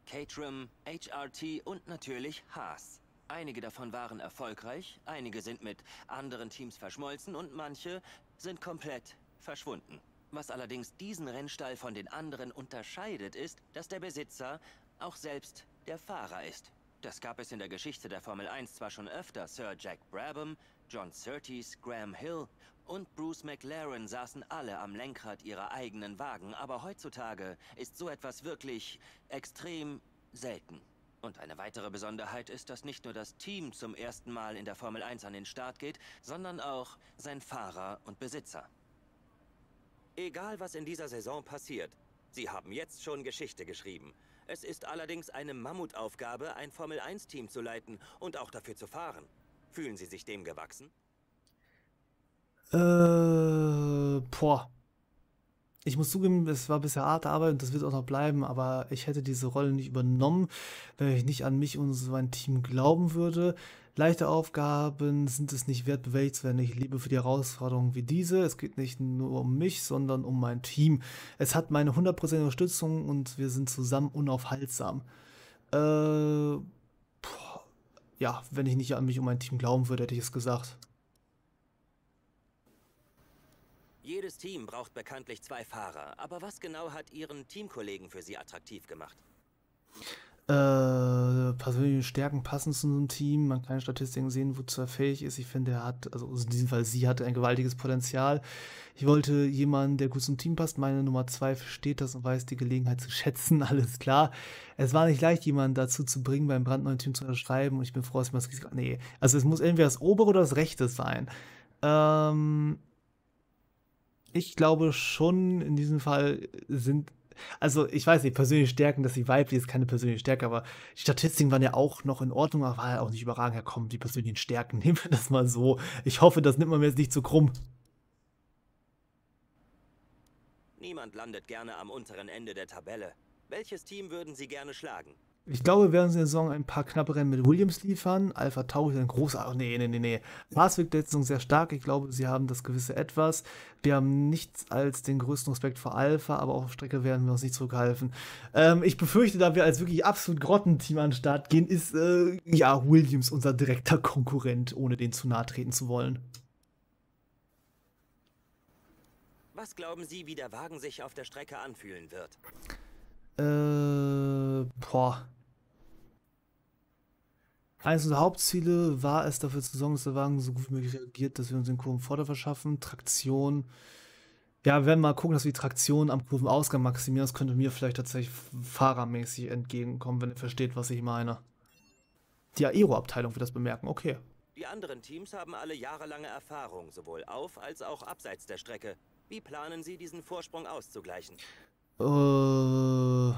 Caterham, HRT und natürlich Haas. Einige davon waren erfolgreich, einige sind mit anderen Teams verschmolzen und manche sind komplett verschwunden. Was allerdings diesen Rennstall von den anderen unterscheidet, ist, dass der Besitzer auch selbst der Fahrer ist. Das gab es in der Geschichte der Formel 1 zwar schon öfter, Sir Jack Brabham, John Surtees, Graham Hill und Bruce McLaren saßen alle am Lenkrad ihrer eigenen Wagen, aber heutzutage ist so etwas wirklich extrem selten. Und eine weitere Besonderheit ist, dass nicht nur das Team zum ersten Mal in der Formel 1 an den Start geht, sondern auch sein Fahrer und Besitzer. Egal, was in dieser Saison passiert, sie haben jetzt schon Geschichte geschrieben. Es ist allerdings eine Mammutaufgabe, ein Formel-1-Team zu leiten und auch dafür zu fahren. Fühlen Sie sich dem gewachsen? Äh, boah. Ich muss zugeben, es war bisher harte Arbeit und das wird auch noch bleiben, aber ich hätte diese Rolle nicht übernommen, wenn ich nicht an mich und so ein Team glauben würde. Leichte Aufgaben sind es nicht wert, bewältigt zu werden. Ich lebe für die Herausforderungen wie diese. Es geht nicht nur um mich, sondern um mein Team. Es hat meine 100% Unterstützung und wir sind zusammen unaufhaltsam. Äh, boah, ja, wenn ich nicht an mich und mein Team glauben würde, hätte ich es gesagt. Jedes Team braucht bekanntlich zwei Fahrer, aber was genau hat Ihren Teamkollegen für Sie attraktiv gemacht? äh, persönliche Stärken passen zu einem Team. Man kann Statistiken sehen, wozu er fähig ist. Ich finde, er hat, also in diesem Fall sie hatte ein gewaltiges Potenzial. Ich wollte jemanden, der gut zum Team passt. Meine Nummer zwei versteht das und weiß die Gelegenheit zu (laughs) schätzen. Alles klar. Es war nicht leicht, jemanden dazu zu bringen, beim brandneuen Team zu unterschreiben. Und ich bin froh, dass man das gesagt Nee, also es muss entweder das obere oder das rechte sein. Ähm, ich glaube schon, in diesem Fall sind also ich weiß nicht, persönliche Stärken, dass sie weiblich ist, keine persönliche Stärke, aber die Statistiken waren ja auch noch in Ordnung, aber war ja auch nicht überragend. Ja, komm, die persönlichen Stärken, (laughs) nehmen wir das mal so. Ich hoffe, das nimmt man mir jetzt nicht zu krumm. Niemand landet gerne am unteren Ende der Tabelle. Welches Team würden Sie gerne schlagen? Ich glaube, wir werden in der Saison ein paar knappe Rennen mit Williams liefern. Alpha Tauri ist ein großer. Oh, nee, nee, nee, nee. Haas wirkt letzte Saison sehr stark. Ich glaube, sie haben das gewisse Etwas. Wir haben nichts als den größten Respekt vor Alpha, aber auch auf Strecke werden wir uns nicht zurückhalten. Ähm, ich befürchte, da wir als wirklich absolut Grottenteam an den Start gehen, ist äh, ja Williams unser direkter Konkurrent, ohne den zu nahe treten zu wollen. Was glauben Sie, wie der Wagen sich auf der Strecke anfühlen wird? Äh, boah. Eines unserer Hauptziele war es, dafür zu sorgen, dass der Wagen so gut wie möglich reagiert, dass wir uns den Kurvenvorder verschaffen, Traktion. Ja, wir werden mal gucken, dass wir die Traktion am Kurvenausgang maximieren. Das könnte mir vielleicht tatsächlich fahrermäßig entgegenkommen, wenn ihr versteht, was ich meine. Die Aero-Abteilung wird das bemerken, okay. Die anderen Teams haben alle jahrelange Erfahrung, sowohl auf als auch abseits der Strecke. Wie planen Sie, diesen Vorsprung auszugleichen? Äh...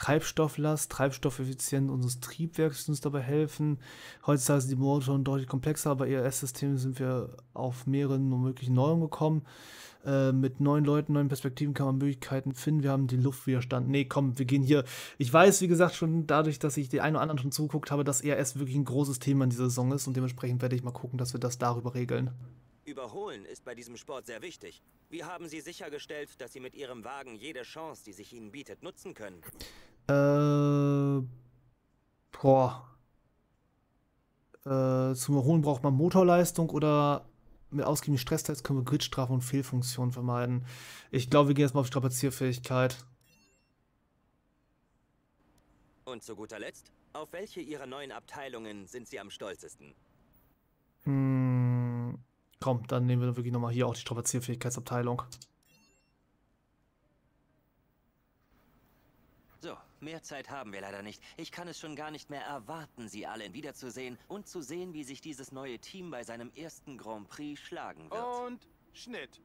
Treibstofflast, Treibstoffeffizienz unseres Triebwerks uns dabei helfen. Heutzutage sind die Motoren deutlich komplexer, aber ers systeme sind wir auf mehreren möglichen Neuerungen gekommen. Äh, mit neuen Leuten, neuen Perspektiven kann man Möglichkeiten finden. Wir haben den Luftwiderstand. Nee, komm, wir gehen hier. Ich weiß, wie gesagt, schon dadurch, dass ich den einen oder anderen schon zugeguckt habe, dass ERS wirklich ein großes Thema in dieser Saison ist und dementsprechend werde ich mal gucken, dass wir das darüber regeln. Überholen ist bei diesem Sport sehr wichtig. Wie haben Sie sichergestellt, dass Sie mit Ihrem Wagen jede Chance, die sich Ihnen bietet, nutzen können? Äh, boah. Äh, zum Erholen braucht man Motorleistung oder mit ausgiebigen Stresstests können wir Gridstrafe und Fehlfunktionen vermeiden. Ich glaube, wir gehen jetzt mal auf Strapazierfähigkeit. Und zu guter Letzt, auf welche Ihrer neuen Abteilungen sind Sie am stolzesten? Hm, komm, dann nehmen wir wirklich nochmal hier auch die Strapazierfähigkeitsabteilung. Mehr Zeit haben wir leider nicht. Ich kann es schon gar nicht mehr erwarten, Sie allen wiederzusehen und zu sehen, wie sich dieses neue Team bei seinem ersten Grand Prix schlagen wird. Und Schnitt.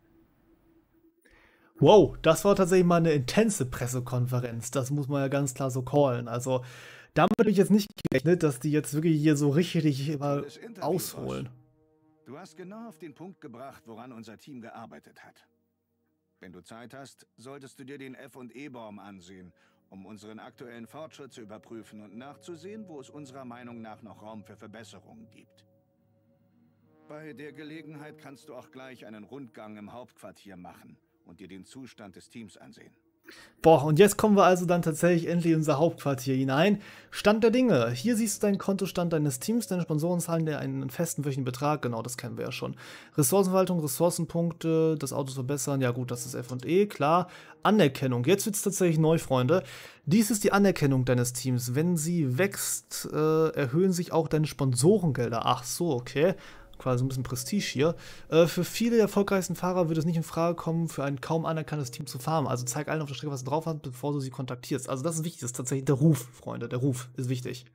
Wow, das war tatsächlich mal eine intense Pressekonferenz. Das muss man ja ganz klar so callen. Also, damit habe ich jetzt nicht gerechnet, dass die jetzt wirklich hier so richtig mal ausholen. Du hast genau auf den Punkt gebracht, woran unser Team gearbeitet hat. Wenn du Zeit hast, solltest du dir den F- und E-Baum ansehen um unseren aktuellen Fortschritt zu überprüfen und nachzusehen, wo es unserer Meinung nach noch Raum für Verbesserungen gibt. Bei der Gelegenheit kannst du auch gleich einen Rundgang im Hauptquartier machen und dir den Zustand des Teams ansehen. Boah, und jetzt kommen wir also dann tatsächlich endlich in unser Hauptquartier hinein. Stand der Dinge. Hier siehst du deinen Kontostand deines Teams, deine Sponsoren zahlen dir einen festen wöchentlichen Betrag. Genau, das kennen wir ja schon. Ressourcenverwaltung, Ressourcenpunkte, das Auto verbessern. Ja gut, das ist F&E, klar. Anerkennung. Jetzt wird es tatsächlich neu, Freunde. Dies ist die Anerkennung deines Teams. Wenn sie wächst, äh, erhöhen sich auch deine Sponsorengelder. Ach so, okay quasi ein bisschen Prestige hier. Äh, für viele der erfolgreichsten Fahrer würde es nicht in Frage kommen, für ein kaum anerkanntes Team zu farmen. Also zeig allen auf der Strecke, was du drauf hast, bevor du sie kontaktierst. Also das ist wichtig, das ist tatsächlich der Ruf, Freunde. Der Ruf ist wichtig.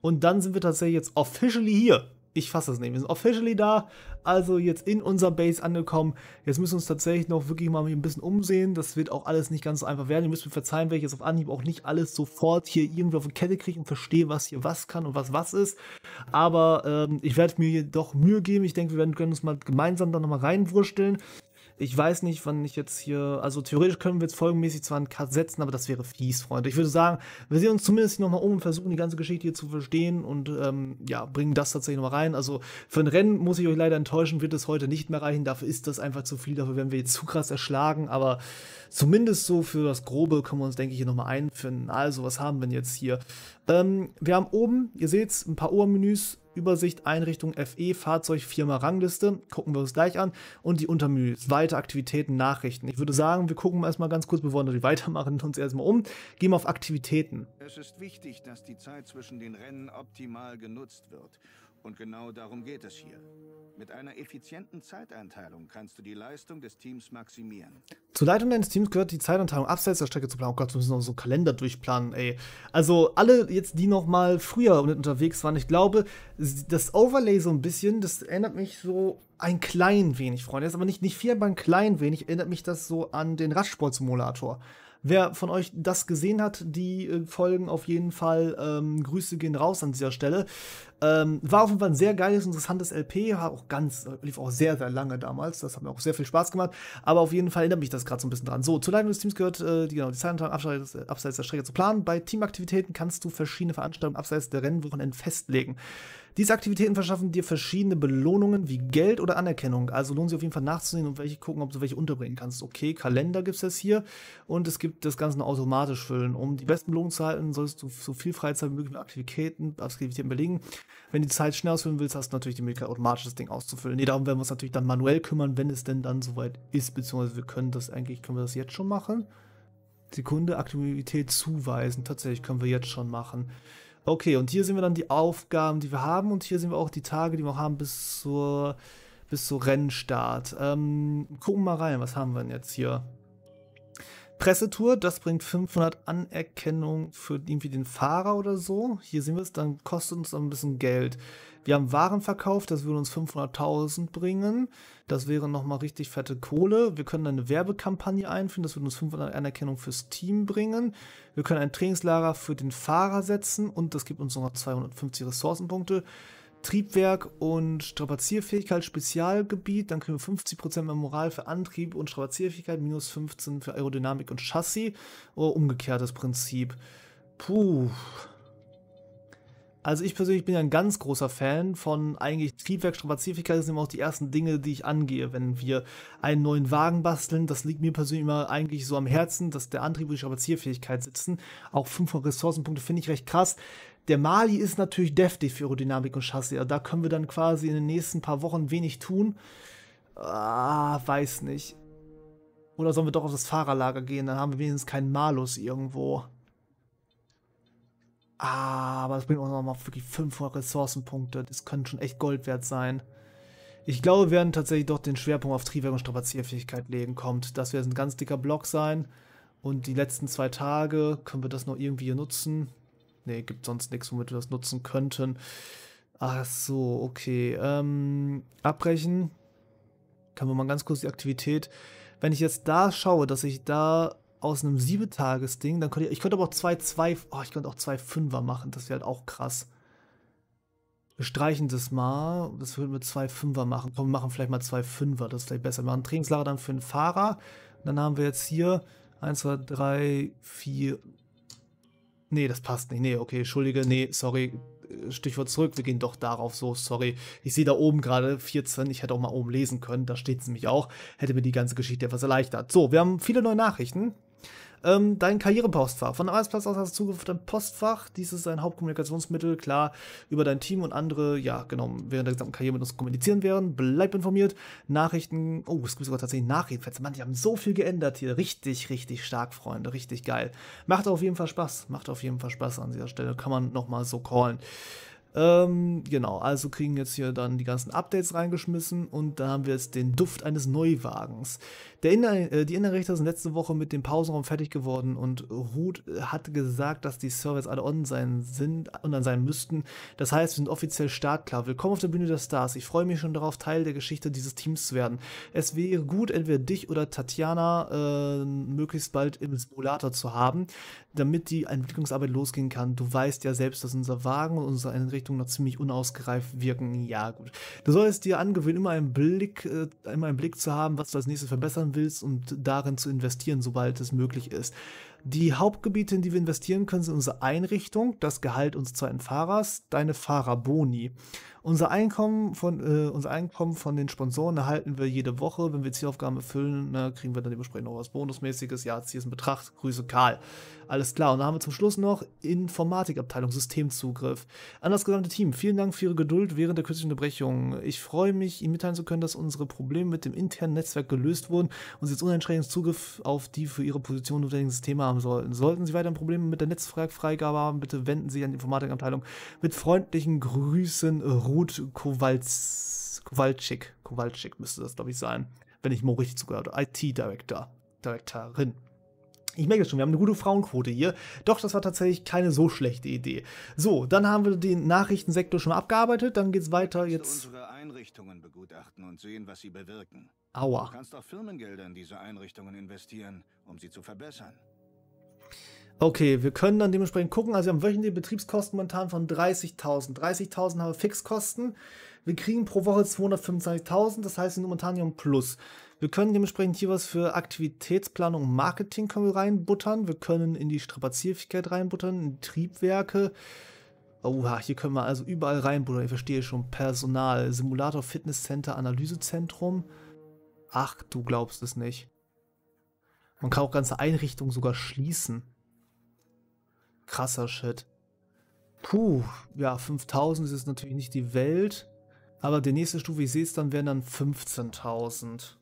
Und dann sind wir tatsächlich jetzt officially hier ich fasse es nicht. Wir sind officially da, also jetzt in unserer Base angekommen. Jetzt müssen wir uns tatsächlich noch wirklich mal ein bisschen umsehen. Das wird auch alles nicht ganz so einfach werden. Ihr müsst mir verzeihen, wenn ich jetzt auf Anhieb auch nicht alles sofort hier irgendwie auf die Kette kriege und verstehe, was hier was kann und was was ist. Aber ähm, ich werde mir hier doch Mühe geben. Ich denke, wir werden, können uns mal gemeinsam da nochmal reinwurschteln ich weiß nicht, wann ich jetzt hier, also theoretisch können wir jetzt folgenmäßig zwar einen Cut setzen, aber das wäre fies, Freunde. Ich würde sagen, wir sehen uns zumindest nochmal um und versuchen, die ganze Geschichte hier zu verstehen und ähm, ja, bringen das tatsächlich nochmal rein. Also für ein Rennen muss ich euch leider enttäuschen, wird es heute nicht mehr reichen. Dafür ist das einfach zu viel, dafür werden wir jetzt zu krass erschlagen, aber zumindest so für das Grobe können wir uns, denke ich, hier nochmal einfinden. Also, was haben wir denn jetzt hier? Ähm, wir haben oben, ihr seht es, ein paar Ohrmenüs. Übersicht Einrichtung FE Fahrzeug Firma Rangliste, gucken wir uns gleich an und die Untermenü weitere Aktivitäten Nachrichten. Ich würde sagen, wir gucken erstmal ganz kurz, bevor wir weitermachen, uns erstmal um, gehen wir auf Aktivitäten. Es ist wichtig, dass die Zeit zwischen den Rennen optimal genutzt wird und genau darum geht es hier. Mit einer effizienten Zeiteinteilung kannst du die Leistung des Teams maximieren. Zur Leitung deines Teams gehört die Zeiteinteilung abseits der Strecke zu planen. Oh Gott, wir müssen noch so einen Kalender durchplanen, ey. Also alle jetzt, die noch mal früher unterwegs waren, ich glaube, das Overlay so ein bisschen, das erinnert mich so ein klein wenig, Freunde. Jetzt aber nicht, nicht viel, aber ein klein wenig erinnert mich das so an den Radsport-Simulator. Wer von euch das gesehen hat, die äh, Folgen auf jeden Fall, ähm, Grüße gehen raus an dieser Stelle. Ähm, war auf jeden Fall ein sehr geiles, interessantes LP, hat auch ganz, lief auch sehr, sehr lange damals, das hat mir auch sehr viel Spaß gemacht, aber auf jeden Fall erinnert mich das gerade so ein bisschen dran. So, zur Leitung des Teams gehört, äh, die, genau, die Zeitantrag abseits, abseits der Strecke zu planen. Bei Teamaktivitäten kannst du verschiedene Veranstaltungen abseits der Rennwochenenden festlegen. Diese Aktivitäten verschaffen dir verschiedene Belohnungen wie Geld oder Anerkennung. Also lohnt sich auf jeden Fall nachzusehen und welche gucken, ob du welche unterbringen kannst. Okay, Kalender gibt es jetzt hier und es gibt das Ganze automatisch füllen. Um die besten Belohnungen zu halten, solltest du so viel Freizeit wie möglich mit Aktivitäten, Aktivitäten belegen. Wenn du die Zeit schnell ausfüllen willst, hast du natürlich die Möglichkeit, automatisch das Ding auszufüllen. Nee, darum werden wir uns natürlich dann manuell kümmern, wenn es denn dann soweit ist, beziehungsweise wir können das eigentlich, können wir das jetzt schon machen. Sekunde Aktivität zuweisen. Tatsächlich können wir jetzt schon machen okay, und hier sehen wir dann die Aufgaben, die wir haben und hier sehen wir auch die Tage, die wir haben bis zur, bis zur Rennstart. Ähm, gucken wir mal rein, was haben wir denn jetzt hier? Pressetour, das bringt 500 Anerkennung für irgendwie den Fahrer oder so. Hier sehen wir es, dann kostet uns dann ein bisschen Geld wir haben Waren verkauft, das würde uns 500.000 bringen. Das wäre nochmal richtig fette Kohle. Wir können eine Werbekampagne einführen, das würde uns 500 Anerkennung fürs Team bringen. Wir können ein Trainingslager für den Fahrer setzen und das gibt uns nochmal 250 Ressourcenpunkte. Triebwerk und Strapazierfähigkeit Spezialgebiet, dann kriegen wir 50% mehr Moral für Antrieb und Strapazierfähigkeit, minus 15% für Aerodynamik und Chassis. Oder oh, umgekehrtes Prinzip. Puh. Also ich persönlich bin ja ein ganz großer Fan von eigentlich Triebwerk Strapazifica. Das sind immer auch die ersten Dinge, die ich angehe, wenn wir einen neuen Wagen basteln. Das liegt mir persönlich immer eigentlich so am Herzen, dass der Antrieb und die Strapazierfähigkeit sitzen. Auch 500 Ressourcenpunkte finde ich recht krass. Der Mali ist natürlich deftig für Aerodynamik und Chassis. Da können wir dann quasi in den nächsten paar Wochen wenig tun. Ah, weiß nicht. Oder sollen wir doch auf das Fahrerlager gehen? Dann haben wir wenigstens keinen Malus irgendwo. Aber das bringt uns nochmal wirklich 500 Ressourcenpunkte. Das könnte schon echt Gold wert sein. Ich glaube, wir werden tatsächlich doch den Schwerpunkt auf Triebwerk und Strapazierfähigkeit legen. Kommt, das wird ein ganz dicker Block sein. Und die letzten zwei Tage können wir das noch irgendwie hier nutzen. Ne, gibt sonst nichts, womit wir das nutzen könnten. Ach so, okay. Ähm, abbrechen. Können wir mal ganz kurz die Aktivität. Wenn ich jetzt da schaue, dass ich da aus einem Siebetages-Ding. Dann könnte ich, ich könnte aber auch zwei, zwei, oh, ich könnte auch zwei Fünfer machen. Das wäre halt auch krass. Wir streichen das mal. Das würden wir zwei Fünfer machen. Komm, wir machen vielleicht mal zwei Fünfer. Das ist vielleicht besser. Wir machen Trainingslager dann für den Fahrer. Und dann haben wir jetzt hier 1, 2, 3, 4. Nee, das passt nicht. Nee, okay, Entschuldige. Nee, sorry. Stichwort zurück, wir gehen doch darauf so, sorry. Ich sehe da oben gerade 14, ich hätte auch mal oben lesen können, da steht es nämlich auch. Hätte mir die ganze Geschichte etwas erleichtert. So, wir haben viele neue Nachrichten ähm, dein Karrierepostfach. Von Arbeitsplatz aus hast du Zugriff auf dein Postfach. Dies ist dein Hauptkommunikationsmittel. Klar, über dein Team und andere, ja, genau, während der gesamten Karriere mit uns kommunizieren werden. Bleib informiert. Nachrichten, oh, es gibt sogar tatsächlich Nachrichten. Mann, die haben so viel geändert hier. Richtig, richtig stark, Freunde. Richtig geil. Macht auf jeden Fall Spaß. Macht auf jeden Fall Spaß an dieser Stelle. Kann man nochmal so callen. Ähm, genau, also kriegen jetzt hier dann die ganzen Updates reingeschmissen und da haben wir jetzt den Duft eines Neuwagens. Inner äh, die Innenrichter sind letzte Woche mit dem Pausenraum fertig geworden und Ruth äh, hat gesagt, dass die Service alle on sein sind, online sein müssten. Das heißt, wir sind offiziell startklar. Willkommen auf der Bühne der Stars. Ich freue mich schon darauf, Teil der Geschichte dieses Teams zu werden. Es wäre gut, entweder dich oder Tatjana äh, möglichst bald im Simulator zu haben, damit die Entwicklungsarbeit losgehen kann. Du weißt ja selbst, dass unser Wagen und unsere Einrichtung noch ziemlich unausgereift wirken. Ja, gut. Du sollst dir angewöhnen, immer einen Blick, äh, immer einen Blick zu haben, was du als nächstes verbessern machen willst und darin zu investieren, sobald es möglich ist. Die Hauptgebiete, in die wir investieren können, sind unsere Einrichtung, das Gehalt unseres zweiten Fahrers, deine Fahrerboni. Unser Einkommen von, äh, unser Einkommen von den Sponsoren erhalten wir jede Woche. Wenn wir Zielaufgaben erfüllen, na, kriegen wir dann dementsprechend noch was Bonusmäßiges. Ja, zieh ist in Betracht. Grüße Karl. Alles klar, und dann haben wir zum Schluss noch Informatikabteilung, Systemzugriff. An das gesamte Team, vielen Dank für Ihre Geduld während der kürzlichen Unterbrechung. Ich freue mich, Ihnen mitteilen zu können, dass unsere Probleme mit dem internen Netzwerk gelöst wurden und Sie jetzt uneinschränkten Zugriff auf die für Ihre Position notwendigen Systeme haben sollten. Sollten Sie weiterhin Probleme mit der Netzwerkfreigabe haben, bitte wenden Sie sich an die Informatikabteilung. Mit freundlichen Grüßen, Ruth Kowalczyk. Kowalczyk müsste das, glaube ich, sein, wenn ich Mo richtig zugehört habe. IT-Director, Direktorin. Ich merke es schon, wir haben eine gute Frauenquote hier. Doch, das war tatsächlich keine so schlechte Idee. So, dann haben wir den Nachrichtensektor schon mal abgearbeitet. Dann geht's weiter jetzt. Unsere Einrichtungen begutachten und sehen, was sie bewirken. Aua. Du kannst auch Firmengelder in diese Einrichtungen investieren, um sie zu verbessern. Okay, wir können dann dementsprechend gucken. Also wir haben wöchentliche Betriebskosten momentan von 30.000. 30.000 haben wir Fixkosten. Wir kriegen pro Woche 225.000, das heißt, wir sind momentan hier im Plus. Wir können dementsprechend hier was für Aktivitätsplanung und Marketing können wir reinbuttern. Wir können in die Strapazierfähigkeit reinbuttern, in Triebwerke. Oha, hier können wir also überall reinbuttern. Ich verstehe schon. Personal, Simulator, Fitnesscenter, Analysezentrum. Ach, du glaubst es nicht. Man kann auch ganze Einrichtungen sogar schließen. Krasser Shit. Puh, ja, 5000 ist jetzt natürlich nicht die Welt. Aber die nächste Stufe, ich sehe es dann, wären dann 15.000.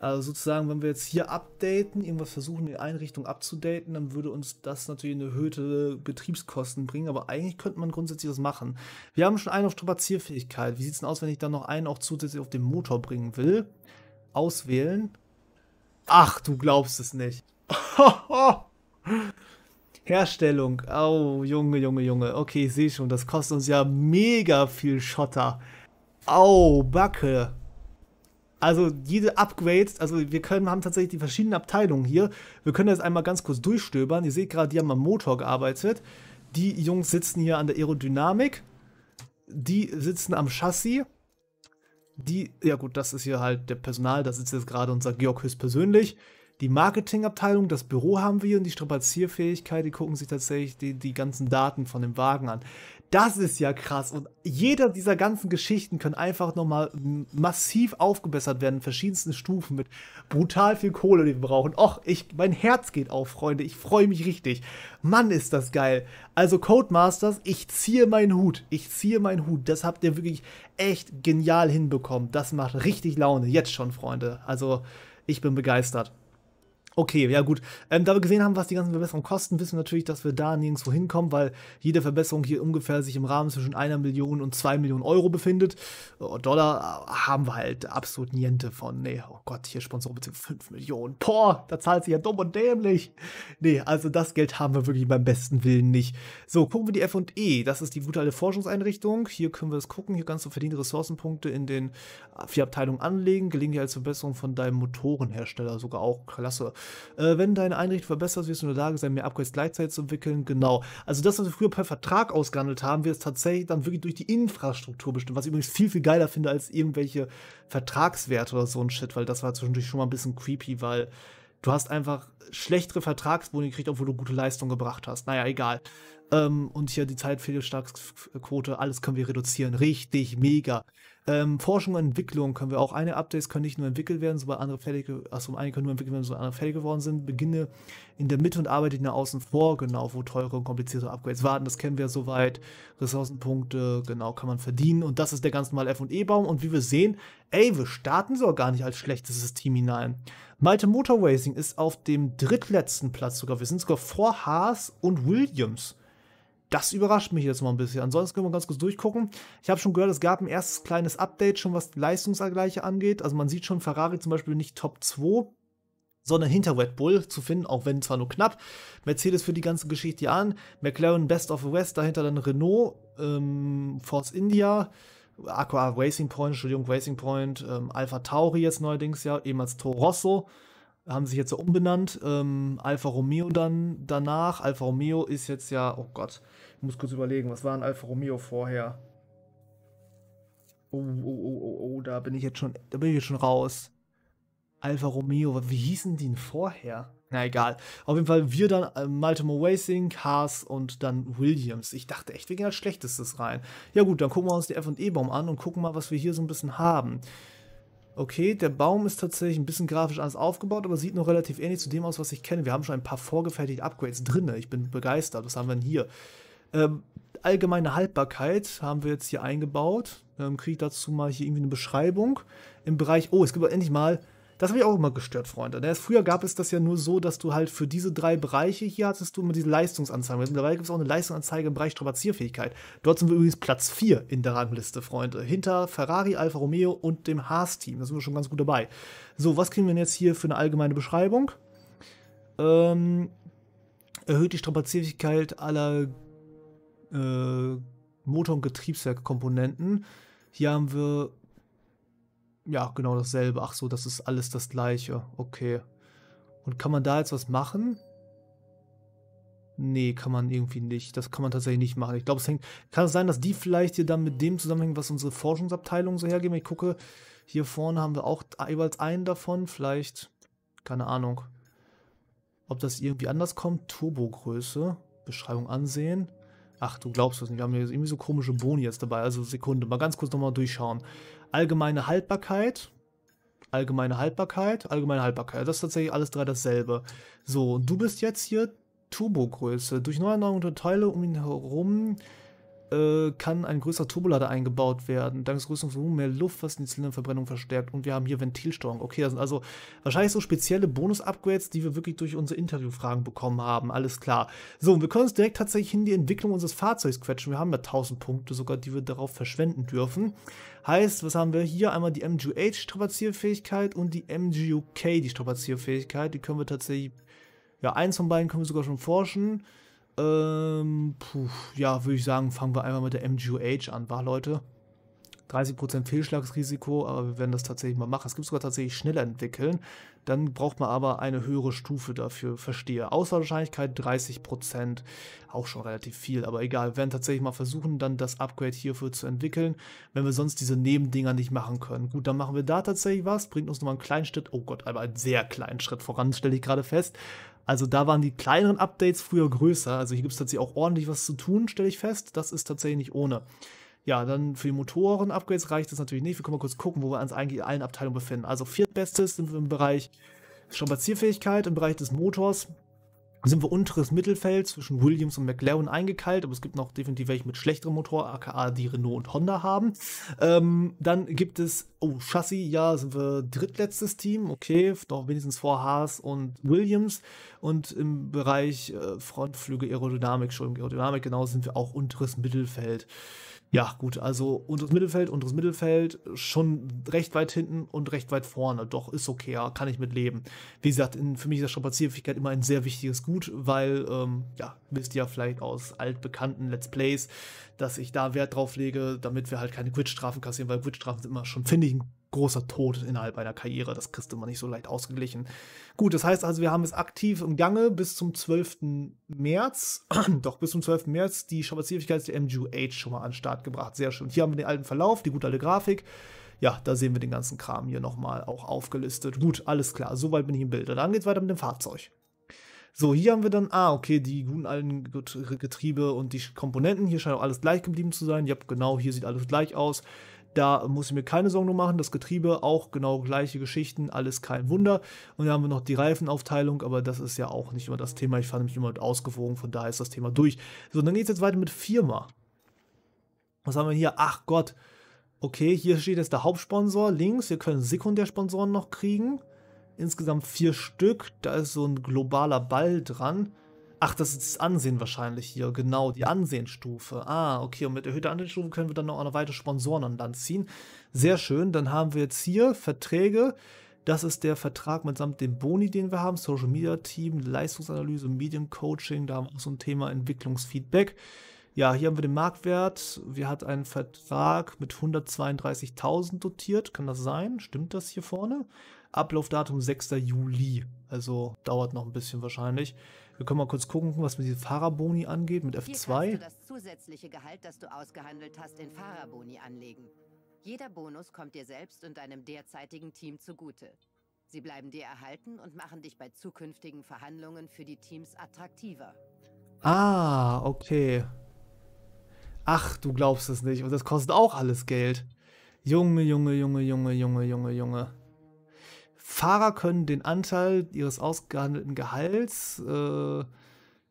Also sozusagen, wenn wir jetzt hier updaten, irgendwas versuchen in Einrichtung abzudaten, dann würde uns das natürlich eine erhöhte Betriebskosten bringen, aber eigentlich könnte man grundsätzlich das machen. Wir haben schon einen auf Strapazierfähigkeit. Wie sieht es denn aus, wenn ich dann noch einen auch zusätzlich auf den Motor bringen will? Auswählen. Ach, du glaubst es nicht. (laughs) Herstellung. Oh, Junge, Junge, Junge. Okay, ich sehe schon, das kostet uns ja mega viel Schotter. Au, Backe. Also jede Upgrades, also wir können, haben tatsächlich die verschiedenen Abteilungen hier. Wir können das einmal ganz kurz durchstöbern. Ihr seht gerade, die haben am Motor gearbeitet. Die Jungs sitzen hier an der Aerodynamik. Die sitzen am Chassis. Die, ja gut, das ist hier halt der Personal, das ist jetzt gerade unser Georg Hüss persönlich. Die Marketingabteilung, das Büro haben wir und die Strapazierfähigkeit, die gucken sich tatsächlich die, die ganzen Daten von dem Wagen an. Das ist ja krass. Und jeder dieser ganzen Geschichten können einfach nochmal massiv aufgebessert werden, in verschiedensten Stufen mit brutal viel Kohle, die wir brauchen. Och, ich, mein Herz geht auf, Freunde. Ich freue mich richtig. Mann, ist das geil. Also Codemasters, ich ziehe meinen Hut. Ich ziehe meinen Hut. Das habt ihr wirklich echt genial hinbekommen. Das macht richtig Laune. Jetzt schon, Freunde. Also, ich bin begeistert. Okay, ja gut. Ähm, da wir gesehen haben, was die ganzen Verbesserungen kosten, wissen wir natürlich, dass wir da nirgendwo hinkommen, weil jede Verbesserung hier ungefähr sich im Rahmen zwischen einer Million und zwei Millionen Euro befindet. Oh, Dollar äh, haben wir halt absolut niente von. Nee, oh Gott, hier Sponsoren mit 5 Millionen. Boah, da zahlt sich ja dumm und dämlich. Nee, also das Geld haben wir wirklich beim besten Willen nicht. So, gucken wir die F&E. Das ist die gute Forschungseinrichtung. Hier können wir das gucken. Hier kannst du verdiente Ressourcenpunkte in den äh, vier Abteilungen anlegen. Gelingt dir als Verbesserung von deinem Motorenhersteller sogar auch. Klasse. Äh, wenn deine Einrichtung verbessert, wirst du in der Lage sein, mehr Upgrades gleichzeitig zu entwickeln. Genau. Also das, was wir früher per Vertrag ausgehandelt haben, wird es tatsächlich dann wirklich durch die Infrastruktur bestimmt. Was ich übrigens viel, viel geiler finde als irgendwelche Vertragswerte oder so ein Shit, weil das war zwischendurch schon mal ein bisschen creepy, weil du hast einfach schlechtere Vertragsboni gekriegt, obwohl du gute Leistung gebracht hast. Naja, egal. Ähm, und hier die Zeitfehlschlagsquote, alles können wir reduzieren. Richtig, mega. Ähm, Forschung und Entwicklung können wir auch. Eine Updates können nicht nur entwickelt werden, sobald andere fertig, achso, einige können nur entwickelt werden, sobald andere fertig geworden sind. Beginne in der Mitte und arbeite nach außen vor, genau, wo teure und komplizierte Upgrades warten. Das kennen wir soweit. Ressourcenpunkte, genau, kann man verdienen. Und das ist der ganz normale F&E-Baum. Und wie wir sehen, ey, wir starten sogar gar nicht als schlechtes System hinein. Malte Motor Racing ist auf dem drittletzten Platz sogar. Wir sind sogar vor Haas und Williams das überrascht mich jetzt mal ein bisschen. Ansonsten können wir ganz kurz durchgucken. Ich habe schon gehört, es gab ein erstes kleines Update, schon was Leistungsergleiche angeht. Also man sieht schon Ferrari zum Beispiel nicht Top 2, sondern hinter Red Bull zu finden, auch wenn zwar nur knapp. Mercedes für die ganze Geschichte an, McLaren Best of the West, dahinter dann Renault, ähm, Force India, Aqua Racing Point, Entschuldigung, Racing Point, ähm, Alpha Tauri jetzt neuerdings ja, ehemals Torosso. Rosso haben sich jetzt so umbenannt. Ähm, Alfa Romeo dann danach. Alfa Romeo ist jetzt ja, oh Gott, ich muss kurz überlegen, was war ein Alfa Romeo vorher? Oh, oh, oh, oh, oh, da bin ich jetzt schon, da bin ich jetzt schon raus. Alfa Romeo, wie hießen die denn vorher? Na egal. Auf jeden Fall wir dann äh, Multiple Racing, Cars und dann Williams. Ich dachte echt, wir gehen als Schlechtestes rein. Ja gut, dann gucken wir uns die F&E-Baum an und gucken mal, was wir hier so ein bisschen haben. Okay, der Baum ist tatsächlich ein bisschen grafisch anders aufgebaut, aber sieht noch relativ ähnlich zu dem aus, was ich kenne. Wir haben schon ein paar vorgefertigte Upgrades drin. Ne? Ich bin begeistert. Was haben wir denn hier? Ähm, allgemeine Haltbarkeit haben wir jetzt hier eingebaut. Ähm, Kriege dazu mal hier irgendwie eine Beschreibung. Im Bereich, oh, es gibt endlich mal das habe ich auch immer gestört, Freunde. Ne? Früher gab es das ja nur so, dass du halt für diese drei Bereiche hier hattest du immer diese Leistungsanzeige. Mittlerweile gibt es auch eine Leistungsanzeige im Bereich Strapazierfähigkeit. Dort sind wir übrigens Platz 4 in der Rangliste, Freunde. Hinter Ferrari, Alfa Romeo und dem Haas-Team. Da sind wir schon ganz gut dabei. So, was kriegen wir denn jetzt hier für eine allgemeine Beschreibung? Ähm, erhöht die Strapazierfähigkeit aller äh, Motor- und Getriebswerkkomponenten. Hier haben wir ja, genau dasselbe. Ach so, das ist alles das gleiche. Okay. Und kann man da jetzt was machen? Nee, kann man irgendwie nicht. Das kann man tatsächlich nicht machen. Ich glaube, es hängt. Kann es sein, dass die vielleicht hier dann mit dem zusammenhängen, was unsere Forschungsabteilung so hergeben? Ich gucke, hier vorne haben wir auch jeweils einen davon. Vielleicht, keine Ahnung. Ob das irgendwie anders kommt? Turbogröße. Beschreibung ansehen. Ach, du glaubst das nicht. Wir haben hier irgendwie so komische Boni jetzt dabei. Also Sekunde, mal ganz kurz nochmal durchschauen. Allgemeine Haltbarkeit, allgemeine Haltbarkeit, allgemeine Haltbarkeit. Das ist tatsächlich alles drei dasselbe. So, du bist jetzt hier Turbogröße. Durch Neuerneuerung der Teile um ihn herum äh, kann ein größerer Turbolader eingebaut werden. Dank des größeren Volumens mehr Luft, was die Zylinderverbrennung verstärkt. Und wir haben hier Ventilsteuerung. Okay, das sind also wahrscheinlich so spezielle Bonus-Upgrades, die wir wirklich durch unsere Interviewfragen bekommen haben. Alles klar. So, und wir können uns direkt tatsächlich in die Entwicklung unseres Fahrzeugs quetschen. Wir haben ja 1000 Punkte sogar, die wir darauf verschwenden dürfen. Heißt, was haben wir hier? Einmal die MGH Strapazierfähigkeit und die MGUK, die Strapazierfähigkeit. Die können wir tatsächlich, ja, eins von beiden können wir sogar schon forschen. Ähm, puh, ja, würde ich sagen, fangen wir einfach mit der MGOH an, war Leute? 30% Fehlschlagsrisiko, aber wir werden das tatsächlich mal machen. Es gibt sogar tatsächlich schneller entwickeln. Dann braucht man aber eine höhere Stufe dafür, verstehe. Auswahlwahrscheinlichkeit 30%, auch schon relativ viel, aber egal. Wir werden tatsächlich mal versuchen, dann das Upgrade hierfür zu entwickeln, wenn wir sonst diese Nebendinger nicht machen können. Gut, dann machen wir da tatsächlich was, bringt uns nochmal einen kleinen Schritt, oh Gott, aber einen sehr kleinen Schritt voran, stelle ich gerade fest. Also da waren die kleineren Updates früher größer. Also hier gibt es tatsächlich auch ordentlich was zu tun, stelle ich fest. Das ist tatsächlich nicht ohne. Ja, dann für die Motoren-Upgrades reicht das natürlich nicht. Wir können mal kurz gucken, wo wir uns eigentlich in allen Abteilungen befinden. Also viertbestes sind wir im Bereich Strapazierfähigkeit, im Bereich des Motors sind wir unteres Mittelfeld zwischen Williams und McLaren eingekeilt, aber es gibt noch definitiv welche mit schlechterem Motor, aka die Renault und Honda haben. Ähm, dann gibt es, oh, Chassis, ja, sind wir drittletztes Team, okay, doch wenigstens vor Haas und Williams. Und im Bereich äh, Frontflüge, Aerodynamik, Entschuldigung, Aerodynamik, genau, sind wir auch unteres Mittelfeld. Ja, gut, also unteres Mittelfeld, unteres Mittelfeld, schon recht weit hinten und recht weit vorne. Doch, ist okay, ja, kann ich mit leben. Wie gesagt, in, für mich ist Strapazierfähigkeit immer ein sehr wichtiges Gut, weil, ähm, ja, wisst ihr ja vielleicht aus altbekannten Let's Plays, dass ich da Wert drauf lege, damit wir halt keine Quidstrafen kassieren, weil Quidstrafen sind immer schon, finde ich, ein großer Tod innerhalb einer Karriere. Das kriegst du immer nicht so leicht ausgeglichen. Gut, das heißt also, wir haben es aktiv im Gange bis zum 12. März, (clears throat) doch bis zum 12. März, die Spazierfähigkeit der MGUH schon mal an den Start gebracht. Sehr schön. Hier haben wir den alten Verlauf, die gute alte Grafik. Ja, da sehen wir den ganzen Kram hier nochmal auch aufgelistet. Gut, alles klar, soweit bin ich im Bild. Und dann geht's weiter mit dem Fahrzeug. So, hier haben wir dann, ah, okay, die guten alten Getriebe und die Komponenten. Hier scheint auch alles gleich geblieben zu sein. Ja, genau, hier sieht alles gleich aus. Da muss ich mir keine Sorgen machen. Das Getriebe auch genau gleiche Geschichten, alles kein Wunder. Und dann haben wir noch die Reifenaufteilung, aber das ist ja auch nicht immer das Thema. Ich fand mich immer ausgewogen, von daher ist das Thema durch. So, dann geht es jetzt weiter mit Firma. Was haben wir hier? Ach Gott. Okay, hier steht jetzt der Hauptsponsor links. Wir können Sekundärsponsoren noch kriegen. Insgesamt vier Stück. Da ist so ein globaler Ball dran. Ach, das ist das Ansehen wahrscheinlich hier. Genau, die Ansehenstufe. Ah, okay. Und mit erhöhter Ansehenstufe können wir dann auch noch weitere Sponsoren an Land ziehen. Sehr schön. Dann haben wir jetzt hier Verträge. Das ist der Vertrag mitsamt dem Boni, den wir haben. Social Media Team, Leistungsanalyse, Medium Coaching. Da haben wir auch so ein Thema Entwicklungsfeedback. Ja, hier haben wir den Marktwert. Wir hatten einen Vertrag mit 132.000 dotiert. Kann das sein? Stimmt das hier vorne? Ablaufdatum 6. Juli. Also dauert noch ein bisschen wahrscheinlich. Wir können mal kurz gucken, was mit diesem Fahrerboni angeht, mit F2. Hier du das zusätzliche Gehalt, das du ausgehandelt hast, in Fahrerboni anlegen. Jeder Bonus kommt dir selbst und deinem derzeitigen Team zugute. Sie bleiben dir erhalten und machen dich bei zukünftigen Verhandlungen für die Teams attraktiver. Ah, okay. Ach, du glaubst es nicht. Und das kostet auch alles Geld. Junge, Junge, Junge, Junge, Junge, Junge, Junge. Fahrer können den Anteil ihres ausgehandelten Gehalts, äh,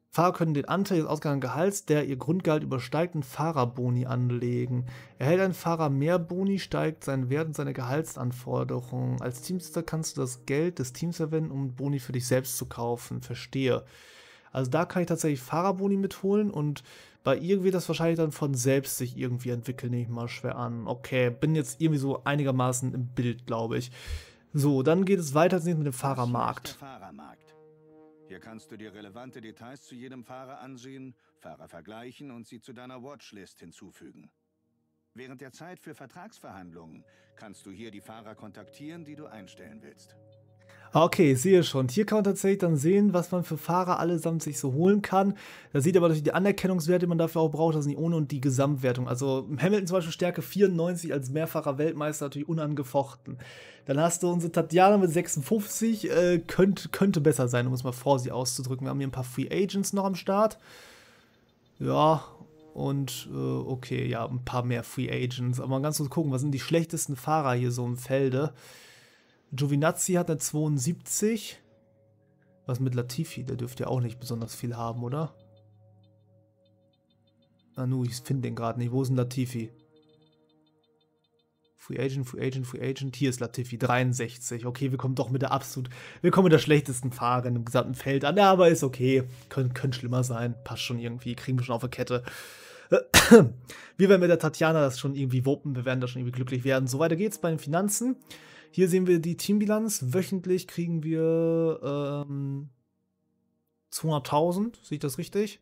Fahrer können den Anteil ihres ausgehandelten Gehalts, der ihr Grundgehalt übersteigt, einen Fahrerboni anlegen. Erhält ein Fahrer mehr Boni, steigt sein Wert und seine Gehaltsanforderungen. Als Teamster kannst du das Geld des Teams verwenden, um Boni für dich selbst zu kaufen. Verstehe. Also da kann ich tatsächlich Fahrerboni mitholen und bei ihr wird das wahrscheinlich dann von selbst sich irgendwie entwickeln, nehme ich mal schwer an. Okay, bin jetzt irgendwie so einigermaßen im Bild, glaube ich. So, dann geht es weiter mit dem Fahrermarkt. Fahrermarkt. Hier kannst du dir relevante Details zu jedem Fahrer ansehen, Fahrer vergleichen und sie zu deiner Watchlist hinzufügen. Während der Zeit für Vertragsverhandlungen kannst du hier die Fahrer kontaktieren, die du einstellen willst. Ah, okay, sehe schon. Hier kann man tatsächlich dann sehen, was man für Fahrer allesamt sich so holen kann. Da sieht aber natürlich die Anerkennungswerte, die man dafür auch braucht, das sind die ohne und die Gesamtwertung. Also Hamilton zum Beispiel Stärke 94 als mehrfacher Weltmeister natürlich unangefochten. Dann hast du unsere Tatjana mit 56, äh, könnt, könnte besser sein, um es mal vorsichtig auszudrücken. Wir haben hier ein paar Free Agents noch am Start. Ja, und äh, okay, ja, ein paar mehr Free Agents. Aber mal ganz kurz gucken, was sind die schlechtesten Fahrer hier so im Felde? Giovinazzi hat eine 72. Was mit Latifi? Der dürfte ja auch nicht besonders viel haben, oder? Ah, nu, ich finde den gerade nicht. Wo ist denn Latifi? Free Agent, Free Agent, Free Agent. Hier ist Latifi, 63. Okay, wir kommen doch mit der absolut, wir kommen mit der schlechtesten Fahrerin im gesamten Feld an. Ja, aber ist okay. Können, können schlimmer sein. Passt schon irgendwie. Kriegen wir schon auf der Kette. Wir werden mit der Tatjana das schon irgendwie wuppen. Wir werden da schon irgendwie glücklich werden. So weiter geht's bei den Finanzen. Hier sehen wir die Teambilanz. Wöchentlich kriegen wir ähm, 200.000. Sehe ich das richtig?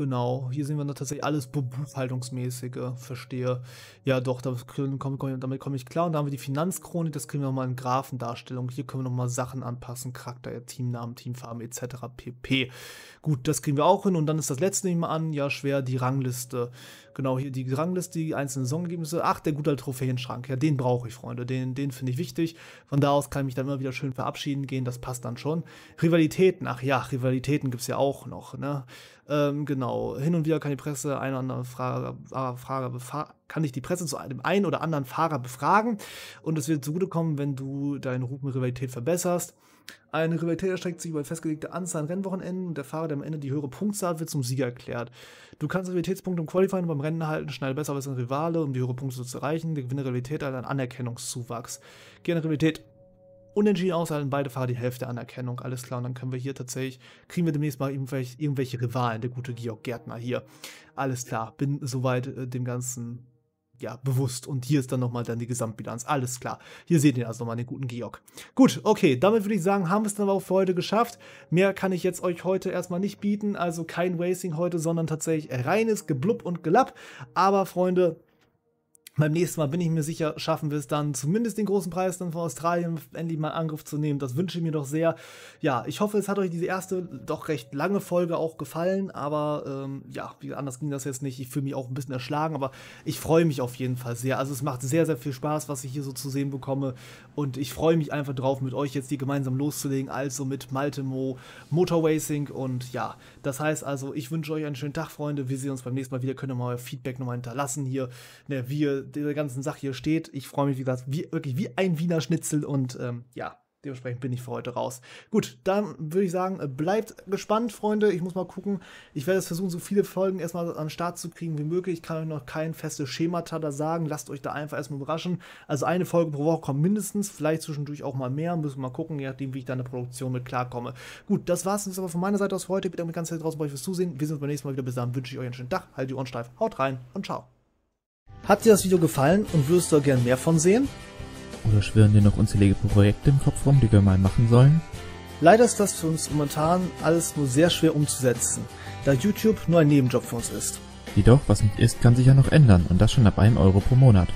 Genau, hier sehen wir noch tatsächlich alles buchhaltungsmäßige, äh, verstehe. Ja, doch, damit komme ich klar. Und da haben wir die Finanzchronik, das kriegen wir nochmal in Grafendarstellung. Hier können wir nochmal Sachen anpassen, Charakter, Teamnamen, Teamfarben etc. pp. Gut, das kriegen wir auch hin. Und dann ist das letzte nicht mal an, ja, schwer, die Rangliste. Genau, hier die Rangliste, die einzelnen Saisonergebnisse. Ach, der gute Trophäenschrank. Ja, den brauche ich, Freunde. Den, den finde ich wichtig. Von da aus kann ich mich dann immer wieder schön verabschieden gehen. Das passt dann schon. Rivalitäten, ach ja, Rivalitäten gibt es ja auch noch, ne? Ähm, genau, hin und wieder kann die Presse einen oder anderen Frage, äh, Frage kann dich die Presse zu einem einen oder anderen Fahrer befragen und es wird zugutekommen, wenn du deine Rupen-Rivalität verbesserst. Eine Rivalität erstreckt sich über eine festgelegte Anzahl an Rennwochenenden und der Fahrer, der am Ende die höhere Punktzahl hat, wird zum Sieger erklärt. Du kannst Rivalitätspunkte im Qualifying und beim Rennen halten, schnell besser als ein Rivale, um die höhere Punkte zu erreichen. Gewinner Rivalität hat einen Anerkennungszuwachs. Geh Rivalität Unentschieden aushalten, beide Fahrer die Hälfte Anerkennung, alles klar. Und dann können wir hier tatsächlich, kriegen wir demnächst mal irgendwelche, irgendwelche Rivalen, der gute Georg Gärtner hier. Alles klar, bin soweit äh, dem Ganzen ja, bewusst. Und hier ist dann nochmal dann die Gesamtbilanz. Alles klar. Hier seht ihr also nochmal den guten Georg. Gut, okay, damit würde ich sagen, haben wir es dann aber auch für heute geschafft. Mehr kann ich jetzt euch heute erstmal nicht bieten. Also kein Racing heute, sondern tatsächlich reines Geblub und Gelapp. Aber Freunde, beim nächsten Mal bin ich mir sicher, schaffen wir es dann zumindest den großen Preis dann von Australien endlich mal in Angriff zu nehmen. Das wünsche ich mir doch sehr. Ja, ich hoffe, es hat euch diese erste doch recht lange Folge auch gefallen, aber ähm, ja, anders ging das jetzt nicht. Ich fühle mich auch ein bisschen erschlagen, aber ich freue mich auf jeden Fall sehr. Also es macht sehr, sehr viel Spaß, was ich hier so zu sehen bekomme und ich freue mich einfach drauf, mit euch jetzt hier gemeinsam loszulegen, also mit Maltemo, Motor Racing und ja, das heißt also, ich wünsche euch einen schönen Tag, Freunde. Wir sehen uns beim nächsten Mal wieder, könnt ihr mal euer Feedback nochmal hinterlassen hier, ne, wie dieser ganzen Sache hier steht. Ich freue mich, wie gesagt, wie, wirklich wie ein Wiener Schnitzel und ähm, ja, dementsprechend bin ich für heute raus. Gut, dann würde ich sagen, äh, bleibt gespannt, Freunde. Ich muss mal gucken. Ich werde es versuchen, so viele Folgen erstmal an den Start zu kriegen wie möglich. Ich kann euch noch kein festes Schema da sagen. Lasst euch da einfach erstmal überraschen. Also eine Folge pro Woche kommt mindestens, vielleicht zwischendurch auch mal mehr. Müssen wir mal gucken, je nachdem, wie ich da in der Produktion mit klarkomme. Gut, das war's jetzt aber von meiner Seite aus für heute. Ich bedanke mich ganz herzlich draußen bei euch fürs Zusehen. Wir sehen uns beim nächsten Mal wieder. Bis dann wünsche ich euch einen schönen Tag. Halt die Ohren steif, haut rein und ciao. Hat dir das Video gefallen und würdest du da gern mehr von sehen? Oder schwirren dir noch unzählige Projekte im Kopf rum, die wir mal machen sollen? Leider ist das für uns momentan alles nur sehr schwer umzusetzen, da YouTube nur ein Nebenjob für uns ist. Jedoch, was nicht ist, kann sich ja noch ändern und das schon ab einem Euro pro Monat.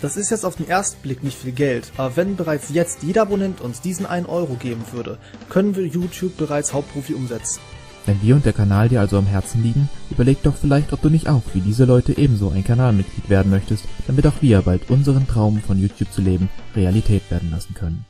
Das ist jetzt auf den ersten Blick nicht viel Geld, aber wenn bereits jetzt jeder Abonnent uns diesen 1 Euro geben würde, können wir YouTube bereits Hauptprofi umsetzen. Wenn dir und der Kanal dir also am Herzen liegen, überleg doch vielleicht, ob du nicht auch wie diese Leute ebenso ein Kanalmitglied werden möchtest, damit auch wir bald unseren Traum von YouTube zu leben Realität werden lassen können